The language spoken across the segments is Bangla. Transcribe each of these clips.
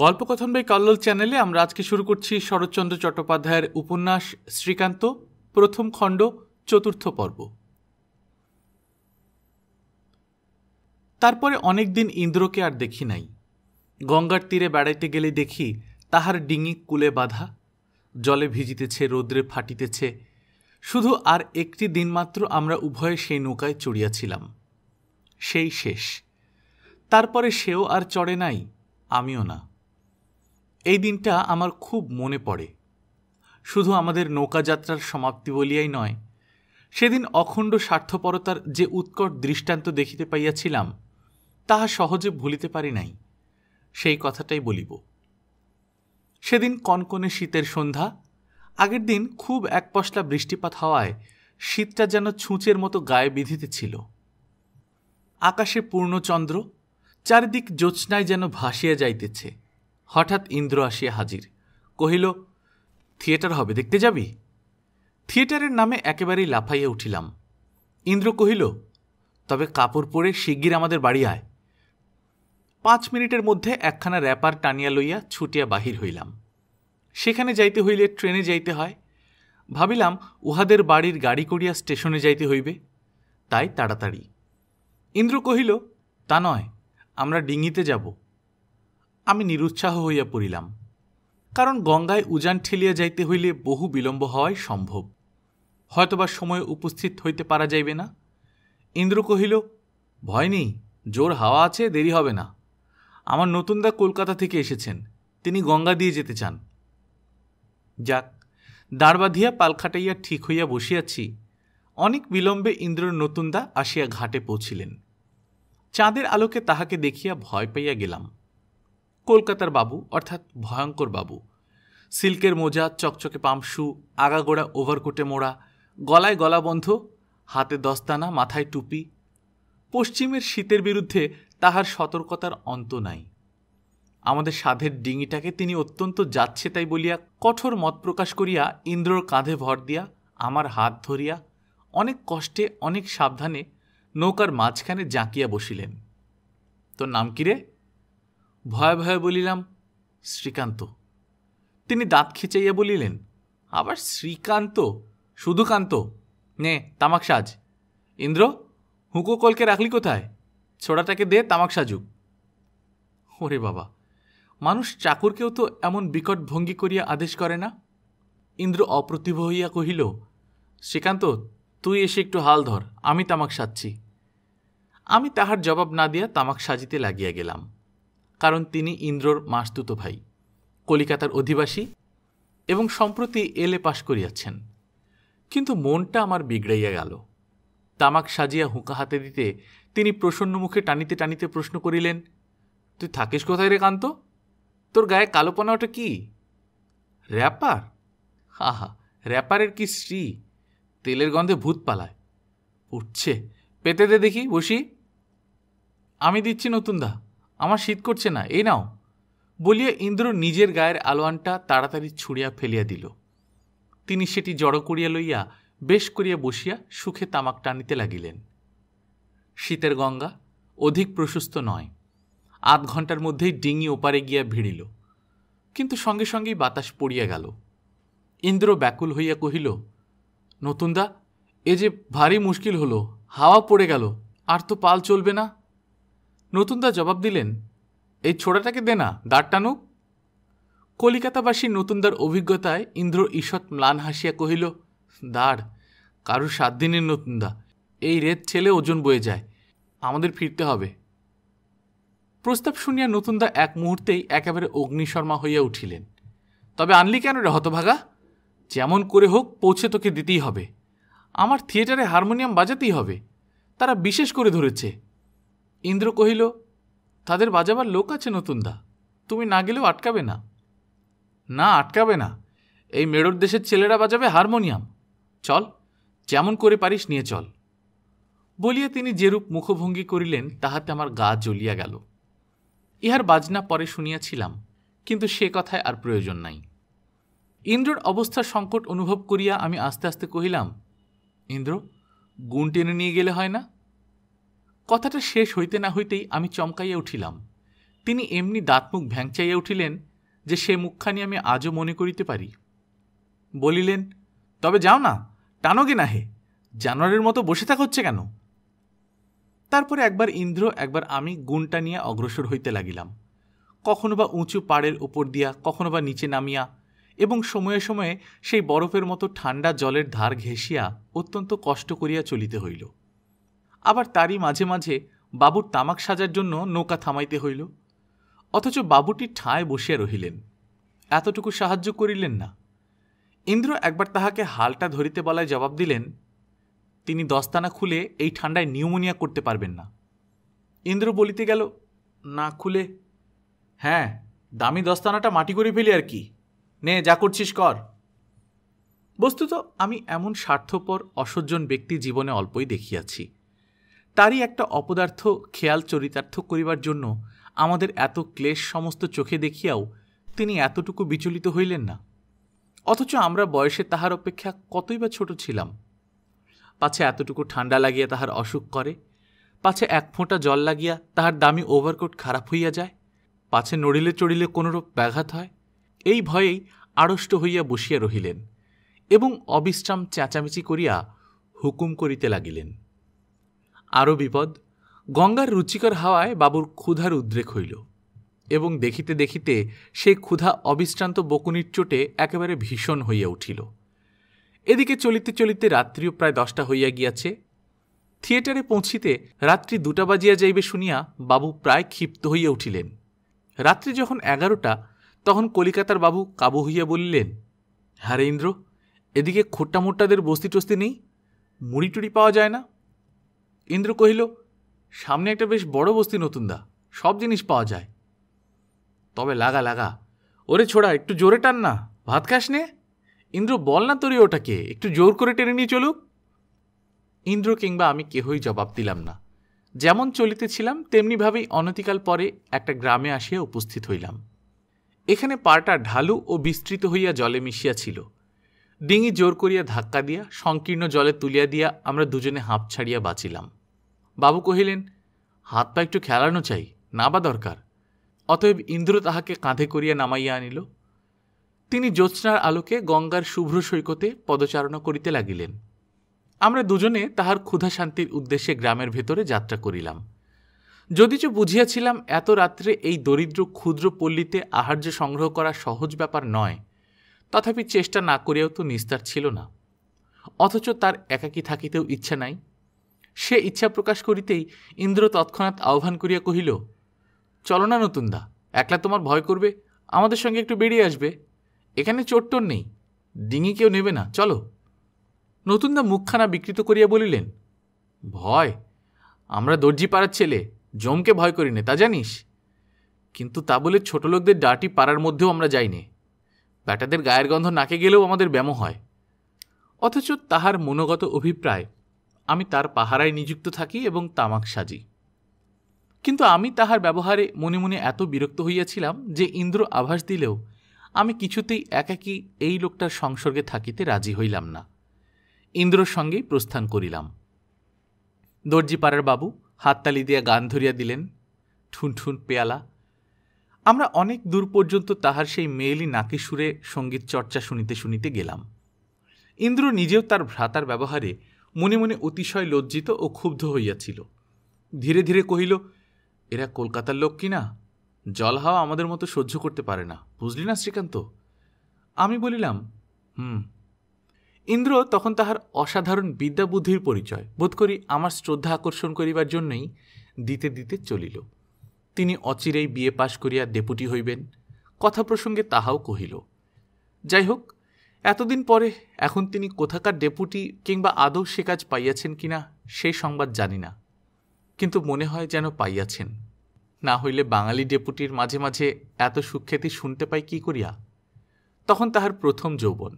গল্পকথন বাই কল্লোল চ্যানেলে আমরা আজকে শুরু করছি শরৎচন্দ্র চট্টোপাধ্যায়ের উপন্যাস শ্রীকান্ত প্রথম খণ্ড চতুর্থ পর্ব তারপরে অনেক দিন ইন্দ্রকে আর দেখি নাই গঙ্গার তীরে বেড়াইতে গেলে দেখি তাহার ডিঙি কুলে বাঁধা জলে ভিজিতেছে রোদ্রে ফাটিতেছে শুধু আর একটি দিন মাত্র আমরা উভয়ে সেই নৌকায় চড়িয়াছিলাম সেই শেষ তারপরে সেও আর চড়ে নাই আমিও না এই দিনটা আমার খুব মনে পড়ে শুধু আমাদের নৌকাযাত্রার সমাপ্তি বলিয়াই নয় সেদিন অখণ্ড স্বার্থপরতার যে উৎকট দৃষ্টান্ত দেখিতে পাইয়াছিলাম তাহা সহজে ভুলিতে পারি নাই সেই কথাটাই বলিব সেদিন কনকনে শীতের সন্ধ্যা আগের দিন খুব এক পশলা বৃষ্টিপাত হওয়ায় শীতটা যেন ছুঁচের মতো গায়ে বিধিতে ছিল আকাশে পূর্ণচন্দ্র চারিদিক জ্যোৎস্নায় যেন ভাসিয়া যাইতেছে হঠাৎ ইন্দ্র আসিয়া হাজির কহিল থিয়েটার হবে দেখতে যাবি থিয়েটারের নামে একেবারেই লাফাইয়া উঠিলাম ইন্দ্র কহিল তবে কাপড় পরে শিগগির আমাদের বাড়ি আয় পাঁচ মিনিটের মধ্যে একখানা র্যাপার টানিয়া লইয়া ছুটিয়া বাহির হইলাম সেখানে যাইতে হইলে ট্রেনে যাইতে হয় ভাবিলাম উহাদের বাড়ির গাড়ি করিয়া স্টেশনে যাইতে হইবে তাই তাড়াতাড়ি ইন্দ্র কহিল তা নয় আমরা ডিঙিতে যাব আমি নিরুৎসাহ হইয়া পড়িলাম কারণ গঙ্গায় উজান ঠেলিয়া যাইতে হইলে বহু বিলম্ব হওয়াই সম্ভব হয়তোবা সময়ে উপস্থিত হইতে পারা যাইবে না ইন্দ্র কহিল ভয় নেই জোর হাওয়া আছে দেরি হবে না আমার নতুনদা কলকাতা থেকে এসেছেন তিনি গঙ্গা দিয়ে যেতে চান যাক দাঁড় বাঁধিয়া পালখাটাইয়া ঠিক হইয়া বসিয়াছি অনেক বিলম্বে ইন্দ্রর নতুনদা আসিয়া ঘাটে পৌঁছিলেন চাঁদের আলোকে তাহাকে দেখিয়া ভয় পাইয়া গেলাম কলকাতার বাবু অর্থাৎ ভয়ঙ্কর বাবু সিল্কের মোজা চকচকে পামশু আগাগোড়া ওভারকোটে মোড়া গলায় গলাবন্ধ হাতে দস্তানা মাথায় টুপি পশ্চিমের শীতের বিরুদ্ধে তাহার সতর্কতার অন্ত নাই আমাদের সাধের ডিঙিটাকে তিনি অত্যন্ত যাচ্ছে তাই বলিয়া কঠোর মত প্রকাশ করিয়া ইন্দ্রর কাঁধে ভর দিয়া আমার হাত ধরিয়া অনেক কষ্টে অনেক সাবধানে নৌকার মাঝখানে জাঁকিয়া বসিলেন তোর নাম কি রে ভয়ে ভয়ে বলিলাম শ্রীকান্ত তিনি দাঁত খিচাইয়া বলিলেন আবার শ্রীকান্ত শুধুকান্ত নে তামাক সাজ ইন্দ্র হুঁকো কলকে রাখলি কোথায় ছোড়াটাকে দে তামাক সাজুক ওরে বাবা মানুষ চাকরকেও তো এমন বিকট ভঙ্গি করিয়া আদেশ করে না ইন্দ্র অপ্রতিভ হইয়া কহিল শ্রীকান্ত তুই এসে একটু হাল ধর আমি তামাক সাজছি আমি তাহার জবাব না দিয়া তামাক সাজিতে লাগিয়া গেলাম কারণ তিনি ইন্দ্রর মাসদূত ভাই কলিকাতার অধিবাসী এবং সম্প্রতি এলে পাশ করিয়াছেন কিন্তু মনটা আমার বিগড়াইয়া গেল তামাক সাজিয়া হুঁকা হাতে দিতে তিনি প্রসন্ন মুখে টানিতে টানিতে প্রশ্ন করিলেন তুই থাকিস কোথায় রে কান্ত তোর গায়ে কালোপনা ওটা কি র্যাপার আহা র্যাপারের কি শ্রী তেলের গন্ধে ভূত পালায় উঠছে পেতে দে দেখি বসি আমি দিচ্ছি নতুন দা আমার শীত করছে না এই নাও বলিয়া ইন্দ্র নিজের গায়ের আলোয়ানটা তাড়াতাড়ি ছুঁড়িয়া ফেলিয়া দিল তিনি সেটি জড়ো করিয়া লইয়া বেশ করিয়া বসিয়া সুখে তামাক টানিতে লাগিলেন শীতের গঙ্গা অধিক প্রশস্ত নয় আধ ঘন্টার মধ্যেই ডিঙি ওপারে গিয়া ভিড়িল কিন্তু সঙ্গে সঙ্গেই বাতাস পড়িয়া গেল ইন্দ্র ব্যাকুল হইয়া কহিল নতুনদা এ যে ভারী মুশকিল হলো হাওয়া পড়ে গেল আর তো পাল চলবে না নতুনদা জবাব দিলেন এই ছোড়াটাকে দে না দাঁড় টানুক কলিকাতাবাসী নতুনদার অভিজ্ঞতায় ইন্দ্র ঈষৎ ম্লান হাসিয়া কহিল দাঁড় কারু সাত দিনের নতুনদা এই রেত ছেলে ওজন বয়ে যায় আমাদের ফিরতে হবে প্রস্তাব শুনিয়া নতুনদা এক মুহূর্তেই একেবারে অগ্নিশর্মা হইয়া উঠিলেন তবে আনলি কেন রে হতভাগা যেমন করে হোক পৌঁছে তোকে দিতেই হবে আমার থিয়েটারে হারমোনিয়াম বাজাতেই হবে তারা বিশেষ করে ধরেছে ইন্দ্র কহিল তাদের বাজাবার লোক আছে নতুনদা তুমি না গেলেও আটকাবে না না আটকাবে না এই মেড়োর দেশের ছেলেরা বাজাবে হারমোনিয়াম চল যেমন করে পারিস নিয়ে চল বলিয়া তিনি যেরূপ মুখভঙ্গি করিলেন তাহাতে আমার গা জ্বলিয়া গেল ইহার বাজনা পরে শুনিয়াছিলাম কিন্তু সে কথায় আর প্রয়োজন নাই ইন্দ্রর অবস্থার সংকট অনুভব করিয়া আমি আস্তে আস্তে কহিলাম ইন্দ্র গুণ টেনে নিয়ে গেলে হয় না কথাটা শেষ হইতে না হইতেই আমি চমকাইয়া উঠিলাম তিনি এমনি দাঁতমুখ ভ্যাংচাইয়া উঠিলেন যে সে মুখখানি আমি আজও মনে করিতে পারি বলিলেন তবে যাও না গে না হে জানোয়ারের মতো বসে থাকা হচ্ছে কেন তারপরে একবার ইন্দ্র একবার আমি গুণটা নিয়ে অগ্রসর হইতে লাগিলাম কখনো বা উঁচু পাড়ের ওপর দিয়া কখনো বা নিচে নামিয়া এবং সময়ে সময়ে সেই বরফের মতো ঠান্ডা জলের ধার ঘেঁষিয়া অত্যন্ত কষ্ট করিয়া চলিতে হইল আবার তারই মাঝে মাঝে বাবুর তামাক সাজার জন্য নৌকা থামাইতে হইল অথচ বাবুটি ঠায় বসিয়া রহিলেন এতটুকু সাহায্য করিলেন না ইন্দ্র একবার তাহাকে হালটা ধরিতে বলায় জবাব দিলেন তিনি দস্তানা খুলে এই ঠান্ডায় নিউমোনিয়া করতে পারবেন না ইন্দ্র বলিতে গেল না খুলে হ্যাঁ দামি দস্তানাটা মাটি করে ফেলি আর কি নে যা করছিস কর বস্তুত আমি এমন স্বার্থপর অসজ্জন ব্যক্তি জীবনে অল্পই দেখিয়াছি তারই একটা অপদার্থ খেয়াল চরিতার্থ করিবার জন্য আমাদের এত ক্লেশ সমস্ত চোখে দেখিয়াও তিনি এতটুকু বিচলিত হইলেন না অথচ আমরা বয়সে তাহার অপেক্ষা কতই বা ছোট ছিলাম পাছে এতটুকু ঠান্ডা লাগিয়া তাহার অসুখ করে পাছে এক ফোঁটা জল লাগিয়া তাহার দামি ওভারকোট খারাপ হইয়া যায় পাছে নড়িলে চড়িলে কোনোরূপ ব্যাঘাত হয় এই ভয়েই আড়ষ্ট হইয়া বসিয়া রহিলেন এবং অবিশ্রাম চেঁচামেচি করিয়া হুকুম করিতে লাগিলেন আরও বিপদ গঙ্গার রুচিকর হাওয়ায় বাবুর ক্ষুধার উদ্রেক হইল এবং দেখিতে দেখিতে সেই ক্ষুধা অবিশ্রান্ত বকুনির চোটে একেবারে ভীষণ হইয়া উঠিল এদিকে চলিতে চলিতে রাত্রিও প্রায় দশটা হইয়া গিয়াছে থিয়েটারে পৌঁছিতে রাত্রি দুটা বাজিয়া যাইবে শুনিয়া বাবু প্রায় ক্ষিপ্ত হইয়া উঠিলেন রাত্রি যখন এগারোটা তখন কলিকাতার বাবু কাবু হইয়া বলিলেন হ্যাঁ ইন্দ্র এদিকে খোট্টা মোট্টাদের বস্তি টস্তি নেই মুড়ি টুড়ি পাওয়া যায় না ইন্দ্র কহিল সামনে একটা বেশ বড় বস্তি নতুন দা সব জিনিস পাওয়া যায় তবে লাগা লাগা ওরে ছোড়া একটু জোরে টান না ভাত খাস নে ইন্দ্র বল না তোরে ওটাকে একটু জোর করে টেনে নিয়ে চলুক ইন্দ্র কিংবা আমি কেহই জবাব দিলাম না যেমন চলিতেছিলাম তেমনিভাবেই অনতিকাল পরে একটা গ্রামে আসিয়া উপস্থিত হইলাম এখানে পাটা ঢালু ও বিস্তৃত হইয়া জলে মিশিয়াছিল ডিঙি জোর করিয়া ধাক্কা দিয়া সংকীর্ণ জলে তুলিয়া দিয়া আমরা দুজনে হাঁপ ছাড়িয়া বাঁচিলাম বাবু কহিলেন হাত পা একটু খেলানো চাই নাবা দরকার অতএব ইন্দ্র তাহাকে কাঁধে করিয়া নামাইয়া আনিল তিনি জ্যোৎস্নার আলোকে গঙ্গার শুভ্র সৈকতে পদচারণা করিতে লাগিলেন আমরা দুজনে তাহার ক্ষুধা শান্তির উদ্দেশ্যে গ্রামের ভেতরে যাত্রা করিলাম যদিচ বুঝিয়াছিলাম এত রাত্রে এই দরিদ্র ক্ষুদ্র পল্লীতে আহার্য সংগ্রহ করা সহজ ব্যাপার নয় তথাপি চেষ্টা না করেও তো নিস্তার ছিল না অথচ তার একাকী থাকিতেও ইচ্ছা নাই সে ইচ্ছা প্রকাশ করিতেই ইন্দ্র তৎক্ষণাৎ আহ্বান করিয়া কহিল চলো না নতুনদা একলা তোমার ভয় করবে আমাদের সঙ্গে একটু বেরিয়ে আসবে এখানে চোট্টর নেই ডিঙি কেউ নেবে না চলো নতুনদা মুখখানা বিকৃত করিয়া বলিলেন ভয় আমরা দর্জি পাড়ার ছেলে জমকে ভয় করি নে তা জানিস কিন্তু তা বলে ছোট লোকদের ডাটি পাড়ার মধ্যেও আমরা যাইনি ব্যাটাদের গায়ের গন্ধ নাকে গেলেও আমাদের ব্যামো হয় অথচ তাহার মনোগত অভিপ্রায় আমি তার পাহারায় নিযুক্ত থাকি এবং তামাক সাজি কিন্তু আমি তাহার ব্যবহারে মনে মনে এত বিরক্ত হইয়াছিলাম যে ইন্দ্র আভাস দিলেও আমি কিছুতেই একাকী এই লোকটার সংসর্গে থাকিতে রাজি হইলাম না ইন্দ্রর সঙ্গেই প্রস্থান করিলাম দর্জিপাড়ার বাবু হাততালি দিয়া গান ধরিয়া দিলেন ঠুনঠুন পেয়ালা আমরা অনেক দূর পর্যন্ত তাহার সেই মেয়েলি নাকি সুরে সঙ্গীত চর্চা শুনিতে শুনিতে গেলাম ইন্দ্র নিজেও তার ভ্রাতার ব্যবহারে মনে মনে অতিশয় লজ্জিত ও ক্ষুব্ধ হইয়াছিল ধীরে ধীরে কহিল এরা কলকাতার লোক কি না জল হাওয়া আমাদের মতো সহ্য করতে পারে না বুঝলি না শ্রীকান্ত আমি বলিলাম হুম ইন্দ্র তখন তাহার অসাধারণ বিদ্যাবুদ্ধির পরিচয় বোধ করি আমার শ্রদ্ধা আকর্ষণ করিবার জন্যই দিতে দিতে চলিল তিনি অচিরেই বিয়ে পাশ করিয়া ডেপুটি হইবেন কথা প্রসঙ্গে তাহাও কহিল যাই হোক এতদিন পরে এখন তিনি কোথাকার ডেপুটি কিংবা আদৌ সে কাজ পাইয়াছেন কিনা সেই সংবাদ জানি না কিন্তু মনে হয় যেন পাইয়াছেন না হইলে বাঙালি ডেপুটির মাঝে মাঝে এত সুখ্যাতি শুনতে পাই কি করিয়া তখন তাহার প্রথম যৌবন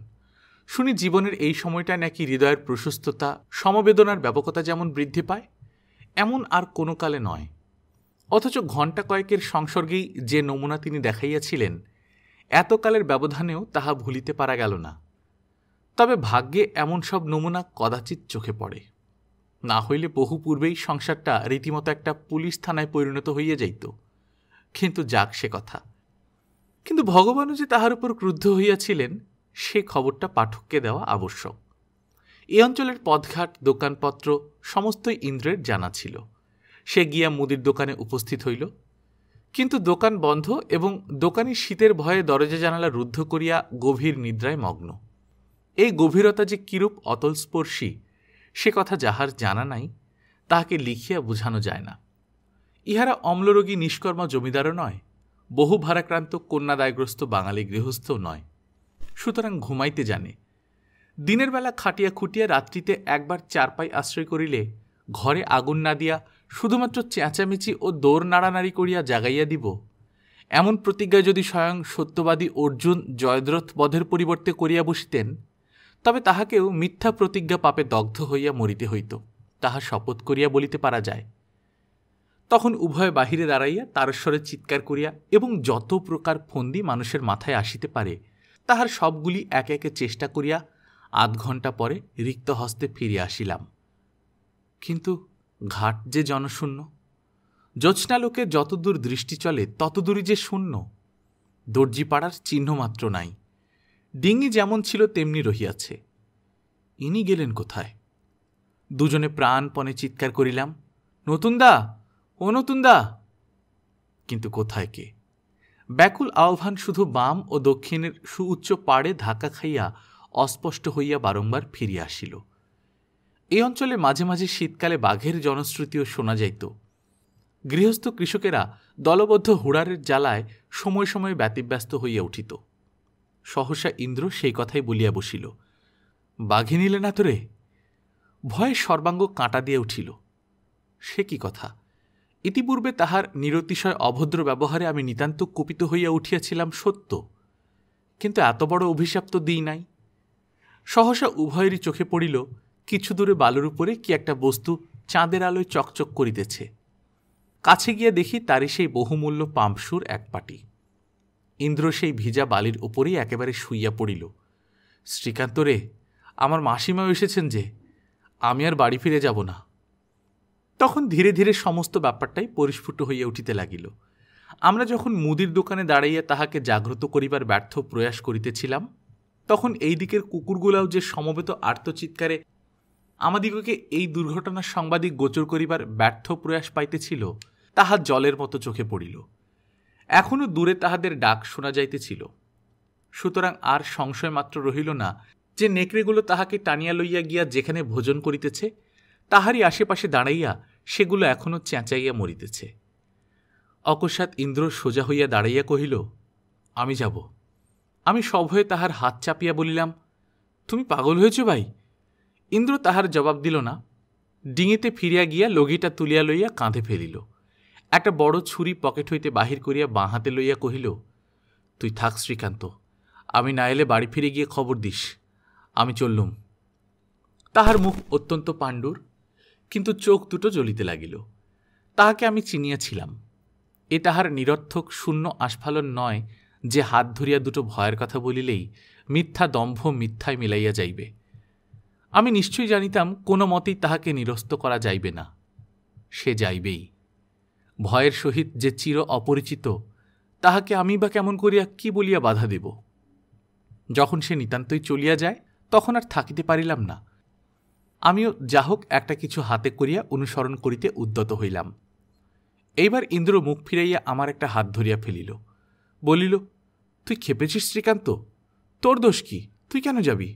শুনি জীবনের এই সময়টায় নাকি হৃদয়ের প্রশস্ততা সমবেদনার ব্যাপকতা যেমন বৃদ্ধি পায় এমন আর কোনো কালে নয় অথচ ঘণ্টা কয়েকের সংসর্গেই যে নমুনা তিনি দেখাইয়াছিলেন এতকালের ব্যবধানেও তাহা ভুলিতে পারা গেল না তবে ভাগ্যে এমন সব নমুনা কদাচিৎ চোখে পড়ে না হইলে বহু পূর্বেই সংসারটা রীতিমতো একটা পুলিশ থানায় পরিণত হইয়া যাইত কিন্তু যাক সে কথা কিন্তু ভগবানও যে তাহার উপর ক্রুদ্ধ হইয়াছিলেন সে খবরটা পাঠককে দেওয়া আবশ্যক এ অঞ্চলের পথঘাট দোকানপত্র সমস্ত ইন্দ্রের জানা ছিল সে গিয়া মুদির দোকানে উপস্থিত হইল কিন্তু দোকান বন্ধ এবং দোকানি শীতের ভয়ে দরজা জানালা রুদ্ধ করিয়া গভীর নিদ্রায় মগ্ন এই গভীরতা যে কিরূপ অতলস্পর্শী সে কথা যাহার জানা নাই তাহাকে লিখিয়া বুঝানো যায় না ইহারা অম্লরোগী নিষ্কর্মা জমিদারও নয় বহু ভারাক্রান্ত কন্যাদায়গ্রস্ত বাঙালি গৃহস্থও নয় সুতরাং ঘুমাইতে জানে দিনের বেলা খাটিয়া খুটিয়া রাত্রিতে একবার চারপাই আশ্রয় করিলে ঘরে আগুন না দিয়া শুধুমাত্র চেঁচামেচি ও দৌড় নাড়ানাড়ি করিয়া জাগাইয়া দিব এমন প্রতিজ্ঞা যদি স্বয়ং সত্যবাদী অর্জুন জয়দ্রথ বধের পরিবর্তে করিয়া বসিতেন তবে তাহাকেও মিথ্যা প্রতিজ্ঞা পাপে দগ্ধ হইয়া মরিতে হইত তাহা শপথ করিয়া বলিতে পারা যায় তখন উভয় বাহিরে দাঁড়াইয়া তারস্বরে চিৎকার করিয়া এবং যত প্রকার ফন্দি মানুষের মাথায় আসিতে পারে তাহার সবগুলি একে একে চেষ্টা করিয়া আধ ঘন্টা পরে রিক্ত হস্তে ফিরিয়া আসিলাম কিন্তু ঘাট যে জনশূন্য জ্যোৎস্নালোকে যতদূর দৃষ্টি চলে ততদূরই যে শূন্য দর্জিপাড়ার মাত্র নাই ডিঙি যেমন ছিল তেমনি রহিয়াছে ইনি গেলেন কোথায় দুজনে প্রাণপণে চিৎকার করিলাম নতুনদা ও নতুনদা কিন্তু কোথায় কে ব্যাকুল আহ্বান শুধু বাম ও দক্ষিণের সুউচ্চ পাড়ে ধাক্কা খাইয়া অস্পষ্ট হইয়া বারংবার ফিরিয়া আসিল এই অঞ্চলে মাঝে মাঝে শীতকালে বাঘের জনশ্রুতিও শোনা যাইত গৃহস্থ কৃষকেরা দলবদ্ধ হুড়ারের জ্বালায় সময় সময়ে ব্যতিব্যস্ত হইয়া উঠিত সহসা ইন্দ্র সেই কথাই বলিয়া বসিল বাঘে নিলে না তোরে ভয়ে সর্বাঙ্গ কাঁটা দিয়ে উঠিল সে কি কথা ইতিপূর্বে তাহার নিরতিশয় অভদ্র ব্যবহারে আমি নিতান্ত কুপিত হইয়া উঠিয়াছিলাম সত্য কিন্তু এত বড় অভিশাপ তো দিই নাই সহসা উভয়েরই চোখে পড়িল কিছু দূরে বালুর উপরে কি একটা বস্তু চাঁদের আলোয় চকচক করিতেছে কাছে গিয়া দেখি তারই সেই বহুমূল্য পাম্পসুর এক পাটি ইন্দ্র সেই ভিজা বালির ওপরেই একেবারে শুইয়া পড়িল শ্রীকান্ত রে আমার মাসিমাও এসেছেন যে আমি আর বাড়ি ফিরে যাব না তখন ধীরে ধীরে সমস্ত ব্যাপারটাই পরিস্ফুট হইয়া উঠিতে লাগিল আমরা যখন মুদির দোকানে দাঁড়াইয়া তাহাকে জাগ্রত করিবার ব্যর্থ প্রয়াস করিতেছিলাম তখন এই দিকের কুকুরগুলাও যে সমবেত আর্তচিৎকারে আমাদিগকে এই দুর্ঘটনার সাংবাদিক গোচর করিবার ব্যর্থ প্রয়াস পাইতেছিল তাহা জলের মতো চোখে পড়িল এখনও দূরে তাহাদের ডাক শোনা যাইতেছিল সুতরাং আর সংশয় মাত্র রহিল না যে নেকড়েগুলো তাহাকে টানিয়া লইয়া গিয়া যেখানে ভোজন করিতেছে তাহারই আশেপাশে দাঁড়াইয়া সেগুলো এখনও চেঁচাইয়া মরিতেছে অকস্মাৎ ইন্দ্র সোজা হইয়া দাঁড়াইয়া কহিল আমি যাব আমি সভয়ে তাহার হাত চাপিয়া বলিলাম তুমি পাগল হয়েছ ভাই ইন্দ্র তাহার জবাব দিল না ডিঙিতে ফিরিয়া গিয়া লগিটা তুলিয়া লইয়া কাঁধে ফেলিল একটা বড় ছুরি পকেট হইতে বাহির করিয়া বাঁ হাতে লইয়া কহিল তুই থাক শ্রীকান্ত আমি না এলে বাড়ি ফিরে গিয়ে খবর দিস আমি চললুম তাহার মুখ অত্যন্ত পাণ্ডুর কিন্তু চোখ দুটো জ্বলিতে লাগিল তাহাকে আমি চিনিয়াছিলাম এ তাহার নিরর্থক শূন্য আস্ফালন নয় যে হাত ধরিয়া দুটো ভয়ের কথা বলিলেই মিথ্যা দম্ভ মিথ্যায় মিলাইয়া যাইবে আমি নিশ্চয়ই জানিতাম কোনো মতেই তাহাকে নিরস্ত করা যাইবে না সে যাইবেই ভয়ের সহিত যে চির অপরিচিত তাহাকে আমি বা কেমন করিয়া কি বলিয়া বাধা দেব যখন সে নিতান্তই চলিয়া যায় তখন আর থাকিতে পারিলাম না আমিও যা হোক একটা কিছু হাতে করিয়া অনুসরণ করিতে উদ্যত হইলাম এইবার ইন্দ্র মুখ ফিরাইয়া আমার একটা হাত ধরিয়া ফেলিল বলিল তুই খেপেছিস শ্রীকান্ত তোর দোষ কি তুই কেন যাবি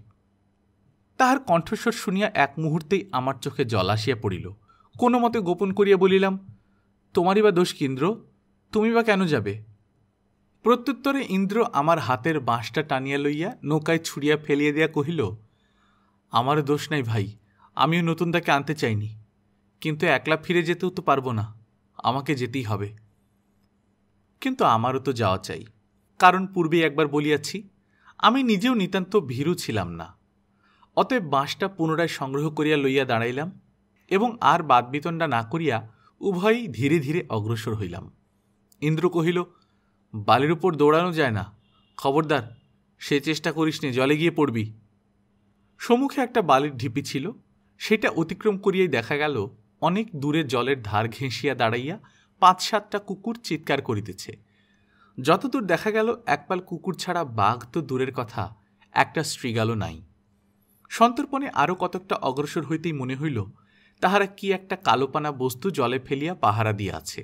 তাহার কণ্ঠস্বর শুনিয়া এক মুহূর্তেই আমার চোখে জল আসিয়া পড়িল কোনো মতে গোপন করিয়া বলিলাম তোমারই বা দোষ ইন্দ্র তুমি বা কেন যাবে প্রত্যুত্তরে ইন্দ্র আমার হাতের বাঁশটা টানিয়া লইয়া নৌকায় ছুড়িয়া ফেলিয়া দিয়া কহিল আমার দোষ নাই ভাই আমিও নতুন তাকে আনতে চাইনি কিন্তু একলা ফিরে যেতেও তো পারবো না আমাকে যেতেই হবে কিন্তু আমারও তো যাওয়া চাই কারণ পূর্বে একবার বলিয়াছি আমি নিজেও নিতান্ত ভীরু ছিলাম না অতএব বাঁশটা পুনরায় সংগ্রহ করিয়া লইয়া দাঁড়াইলাম এবং আর বাদবিতণ্ডা না করিয়া উভয়ই ধীরে ধীরে অগ্রসর হইলাম ইন্দ্র কহিল বালির উপর দৌড়ানো যায় না খবরদার সে চেষ্টা করিস নে জলে গিয়ে পড়বি সম্মুখে একটা বালির ঢিপি ছিল সেটা অতিক্রম করিয়াই দেখা গেল অনেক দূরে জলের ধার ঘেঁষিয়া দাঁড়াইয়া পাঁচ সাতটা কুকুর চিৎকার করিতেছে যতদূর দেখা গেল একপাল কুকুর ছাড়া বাঘ তো দূরের কথা একটা স্ত্রীগালও নাই সন্তর্পণে আরও কতকটা অগ্রসর হইতেই মনে হইল তাহারা কি একটা কালোপানা বস্তু জলে ফেলিয়া পাহারা দিয়া আছে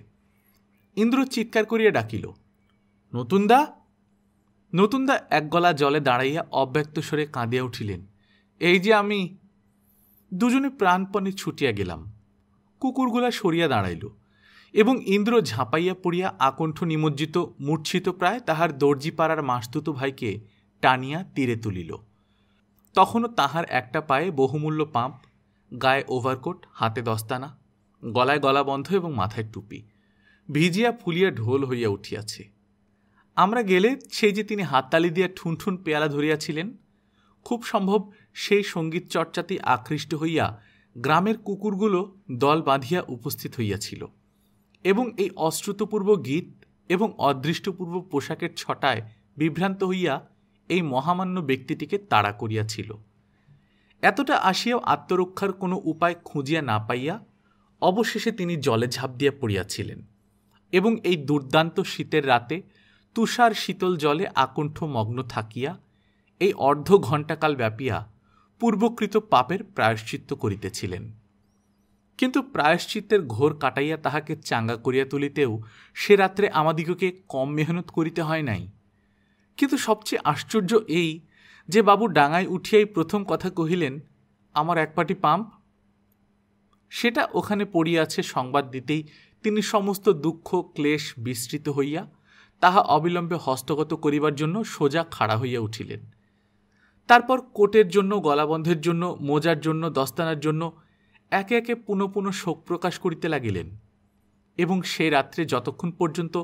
ইন্দ্র চিৎকার করিয়া ডাকিল নতুনদা নতুনদা এক গলা জলে দাঁড়াইয়া অব্যক্ত স্বরে কাঁদিয়া উঠিলেন এই যে আমি দুজনে প্রাণপণে ছুটিয়া গেলাম কুকুরগুলা সরিয়া দাঁড়াইল এবং ইন্দ্র ঝাঁপাইয়া পড়িয়া আকণ্ঠ নিমজ্জিত মূর্ছিত প্রায় তাহার দর্জিপাড়ার মাস্তুত ভাইকে টানিয়া তীরে তুলিল তখনও তাহার একটা পায়ে বহুমূল্য পাম্প গায়ে ওভারকোট হাতে দস্তানা গলায় গলা বন্ধ এবং মাথায় টুপি ভিজিয়া ফুলিয়া ঢোল হইয়া উঠিয়াছে আমরা গেলে সেই যে তিনি হাততালি দিয়া ঠুনঠুন পেয়ালা ধরিয়াছিলেন খুব সম্ভব সেই সঙ্গীত চর্চাতে আকৃষ্ট হইয়া গ্রামের কুকুরগুলো দল বাঁধিয়া উপস্থিত হইয়াছিল এবং এই অশ্রুতপূর্ব গীত এবং অদৃষ্টপূর্ব পোশাকের ছটায় বিভ্রান্ত হইয়া এই মহামান্য ব্যক্তিটিকে তাড়া করিয়াছিল এতটা আসিয়াও আত্মরক্ষার কোনো উপায় খুঁজিয়া না পাইয়া অবশেষে তিনি জলে ঝাঁপ দিয়া পড়িয়াছিলেন এবং এই দুর্দান্ত শীতের রাতে তুষার শীতল জলে আকণ্ঠ মগ্ন থাকিয়া এই অর্ধ ঘণ্টাকাল ব্যাপিয়া পূর্বকৃত পাপের প্রায়শ্চিত্ত করিতেছিলেন কিন্তু প্রায়শ্চিত্তের ঘোর কাটাইয়া তাহাকে চাঙ্গা করিয়া তুলিতেও সে রাত্রে আমাদিগকে কম মেহনত করিতে হয় নাই কিন্তু সবচেয়ে আশ্চর্য এই যে বাবু ডাঙায় উঠিয়াই প্রথম কথা কহিলেন আমার একপাটি পাম্প সেটা ওখানে পড়িয়াছে সংবাদ দিতেই তিনি সমস্ত দুঃখ ক্লেশ বিস্তৃত হইয়া তাহা অবিলম্বে হস্তগত করিবার জন্য সোজা খাড়া হইয়া উঠিলেন তারপর কোটের জন্য গলাবন্ধের জন্য মোজার জন্য দস্তানার জন্য একে একে পুনঃ পুনঃ শোক প্রকাশ করিতে লাগিলেন এবং সে রাত্রে যতক্ষণ পর্যন্ত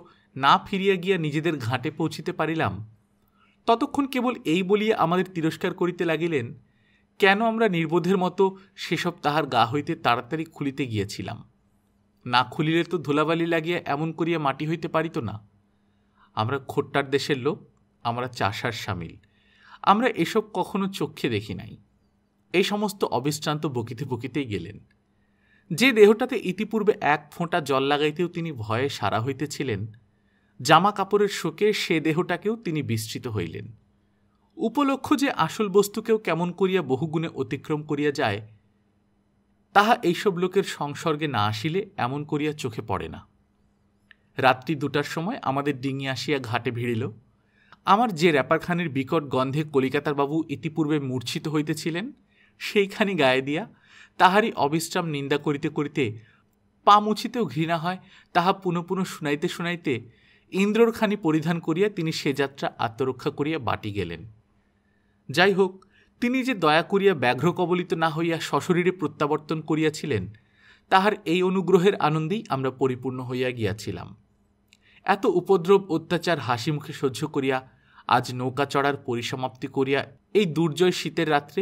না ফিরিয়া গিয়া নিজেদের ঘাটে পৌঁছিতে পারিলাম ততক্ষণ কেবল এই বলিয়া আমাদের তিরস্কার করিতে লাগিলেন কেন আমরা নির্বোধের মতো সেসব তাহার গা হইতে তাড়াতাড়ি খুলিতে গিয়েছিলাম না খুলিলে তো ধুলাবালি লাগিয়া এমন করিয়া মাটি হইতে পারিত না আমরা খোট্টার দেশের লোক আমরা চাষার সামিল আমরা এসব কখনো চক্ষে দেখি নাই এই সমস্ত অবিশ্রান্ত বকিতে বকিতেই গেলেন যে দেহটাতে ইতিপূর্বে এক ফোঁটা জল লাগাইতেও তিনি ভয়ে সারা হইতেছিলেন জামা কাপড়ের শোকে সে দেহটাকেও তিনি বিস্তৃত হইলেন উপলক্ষ যে আসল বস্তুকেও কেমন করিয়া বহুগুণে অতিক্রম করিয়া যায় তাহা এইসব লোকের সংসর্গে না আসিলে এমন করিয়া চোখে পড়ে না রাত্রি দুটার সময় আমাদের ডিঙি আসিয়া ঘাটে ভিড়িল আমার যে র্যাপারখানির বিকট গন্ধে কলিকাতার বাবু ইতিপূর্বে মূর্ছিত হইতেছিলেন সেইখানি গায়ে দিয়া তাহারই অবিশ্রাম নিন্দা করিতে করিতে পা মুছিতেও ঘৃণা হয় তাহা পুনঃ পুনঃ শুনাইতে শুনাইতে ইন্দ্রর খানি পরিধান করিয়া তিনি সে যাত্রা আত্মরক্ষা করিয়া বাটি গেলেন যাই হোক তিনি যে দয়া করিয়া ব্যাঘ্র কবলিত না হইয়া সশরীরে প্রত্যাবর্তন করিয়াছিলেন তাহার এই অনুগ্রহের আনন্দেই আমরা পরিপূর্ণ হইয়া গিয়াছিলাম এত উপদ্রব অত্যাচার হাসি মুখে সহ্য করিয়া আজ নৌকা চড়ার পরিসমাপ্তি করিয়া এই দুর্জয় শীতের রাত্রে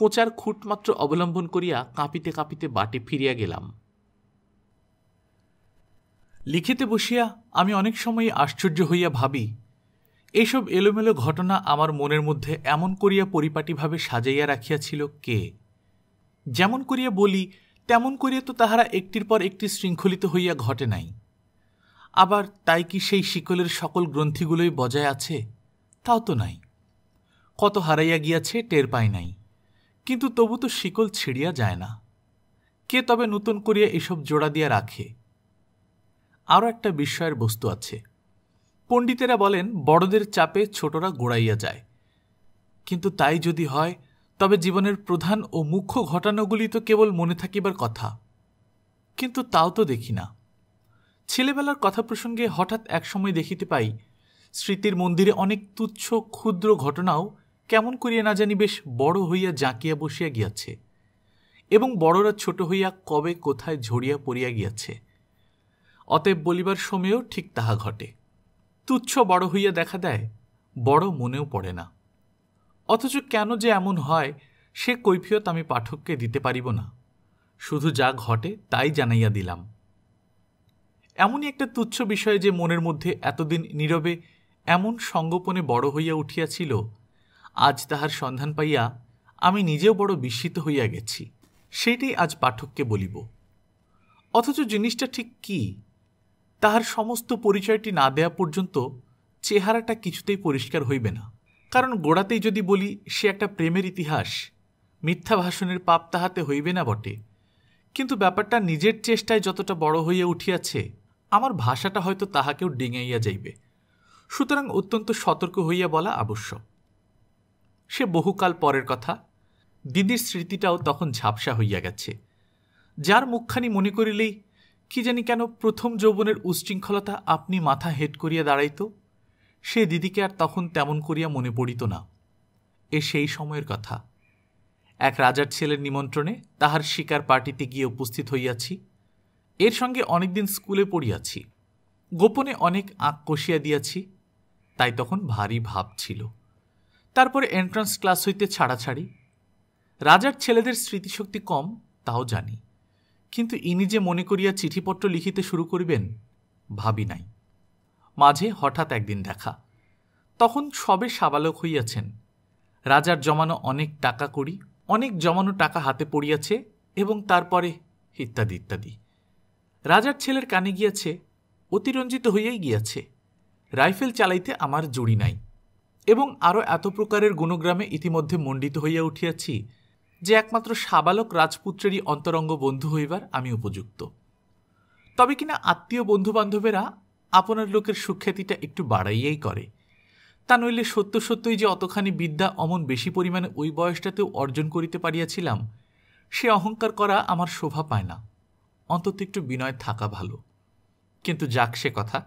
কোচার খুঁটমাত্র অবলম্বন করিয়া কাঁপিতে কাঁপিতে বাটি ফিরিয়া গেলাম লিখিতে বসিয়া আমি অনেক সময় আশ্চর্য হইয়া ভাবি এসব এলোমেলো ঘটনা আমার মনের মধ্যে এমন করিয়া পরিপাটিভাবে সাজাইয়া রাখিয়াছিল কে যেমন করিয়া বলি তেমন করিয়া তো তাহারা একটির পর একটি শৃঙ্খলিত হইয়া ঘটে নাই আবার তাই কি সেই শিকলের সকল গ্রন্থিগুলোই বজায় আছে তাও তো নাই কত হারাইয়া গিয়াছে টের পায় নাই কিন্তু তবু তো শিকল ছিঁড়িয়া যায় না কে তবে নূতন করিয়া এসব জোড়া দিয়া রাখে আরও একটা বিস্ময়ের বস্তু আছে পণ্ডিতেরা বলেন বড়দের চাপে ছোটরা গোড়াইয়া যায় কিন্তু তাই যদি হয় তবে জীবনের প্রধান ও মুখ্য ঘটনাগুলি তো কেবল মনে থাকিবার কথা কিন্তু তাও তো দেখি না ছেলেবেলার কথা প্রসঙ্গে হঠাৎ একসময় দেখিতে পাই স্মৃতির মন্দিরে অনেক তুচ্ছ ক্ষুদ্র ঘটনাও কেমন করিয়া না জানি বেশ বড় হইয়া জাঁকিয়া বসিয়া গিয়াছে এবং বড়রা ছোট হইয়া কবে কোথায় ঝরিয়া পড়িয়া গিয়াছে অতএব বলিবার সময়েও ঠিক তাহা ঘটে তুচ্ছ বড় হইয়া দেখা দেয় বড় মনেও পড়ে না অথচ কেন যে এমন হয় সে কৈফিয়ত আমি পাঠককে দিতে পারিব না শুধু যা ঘটে তাই জানাইয়া দিলাম এমনই একটা তুচ্ছ বিষয়ে যে মনের মধ্যে এতদিন নীরবে এমন সঙ্গোপনে বড় হইয়া উঠিয়াছিল আজ তাহার সন্ধান পাইয়া আমি নিজেও বড় বিস্মিত হইয়া গেছি সেটাই আজ পাঠককে বলিব অথচ জিনিসটা ঠিক কী তাহার সমস্ত পরিচয়টি না দেয়া পর্যন্ত চেহারাটা কিছুতেই পরিষ্কার হইবে না কারণ গোড়াতেই যদি বলি সে একটা প্রেমের ইতিহাস মিথ্যা ভাষণের পাপ তাহাতে হইবে না বটে কিন্তু ব্যাপারটা নিজের চেষ্টায় যতটা বড় হইয়া উঠিয়াছে আমার ভাষাটা হয়তো তাহাকেও ডিঙাইয়া যাইবে সুতরাং অত্যন্ত সতর্ক হইয়া বলা আবশ্যক সে বহুকাল পরের কথা দিদির স্মৃতিটাও তখন ঝাপসা হইয়া গেছে যার মুখখানি মনে করিলেই কি জানি কেন প্রথম যৌবনের উশৃঙ্খলতা আপনি মাথা হেট করিয়া দাঁড়াইত সে দিদিকে আর তখন তেমন করিয়া মনে পড়িত না এ সেই সময়ের কথা এক রাজার ছেলের নিমন্ত্রণে তাহার শিকার পার্টিতে গিয়ে উপস্থিত হইয়াছি এর সঙ্গে অনেকদিন স্কুলে পড়িয়াছি গোপনে অনেক আঁক কষিয়া দিয়াছি তাই তখন ভারী ভাব ছিল তারপরে এন্ট্রান্স ক্লাস হইতে ছাড়াছাড়ি রাজার ছেলেদের স্মৃতিশক্তি কম তাও জানি কিন্তু ইনি যে মনে করিয়া চিঠিপত্র লিখিতে শুরু করিবেন ভাবি নাই মাঝে হঠাৎ একদিন দেখা তখন সবে সাবালক হইয়াছেন রাজার জমানো অনেক টাকা করি অনেক জমানো টাকা হাতে পড়িয়াছে এবং তারপরে ইত্যাদি ইত্যাদি রাজার ছেলের কানে গিয়াছে অতিরঞ্জিত হইয়াই গিয়াছে রাইফেল চালাইতে আমার জুড়ি নাই এবং আরও এত প্রকারের গুণগ্রামে ইতিমধ্যে মণ্ডিত হইয়া উঠিয়াছি যে একমাত্র সাবালক রাজপুত্রেরই অন্তরঙ্গ বন্ধু হইবার আমি উপযুক্ত তবে কিনা আত্মীয় বন্ধুবান্ধবেরা আপনার লোকের সুখ্যাতিটা একটু বাড়াইয়াই করে তা নইলে সত্য সত্যই যে অতখানি বিদ্যা অমন বেশি পরিমাণে ওই বয়সটাতেও অর্জন করিতে পারিয়াছিলাম সে অহংকার করা আমার শোভা পায় না অন্তত একটু বিনয় থাকা ভালো কিন্তু যাক সে কথা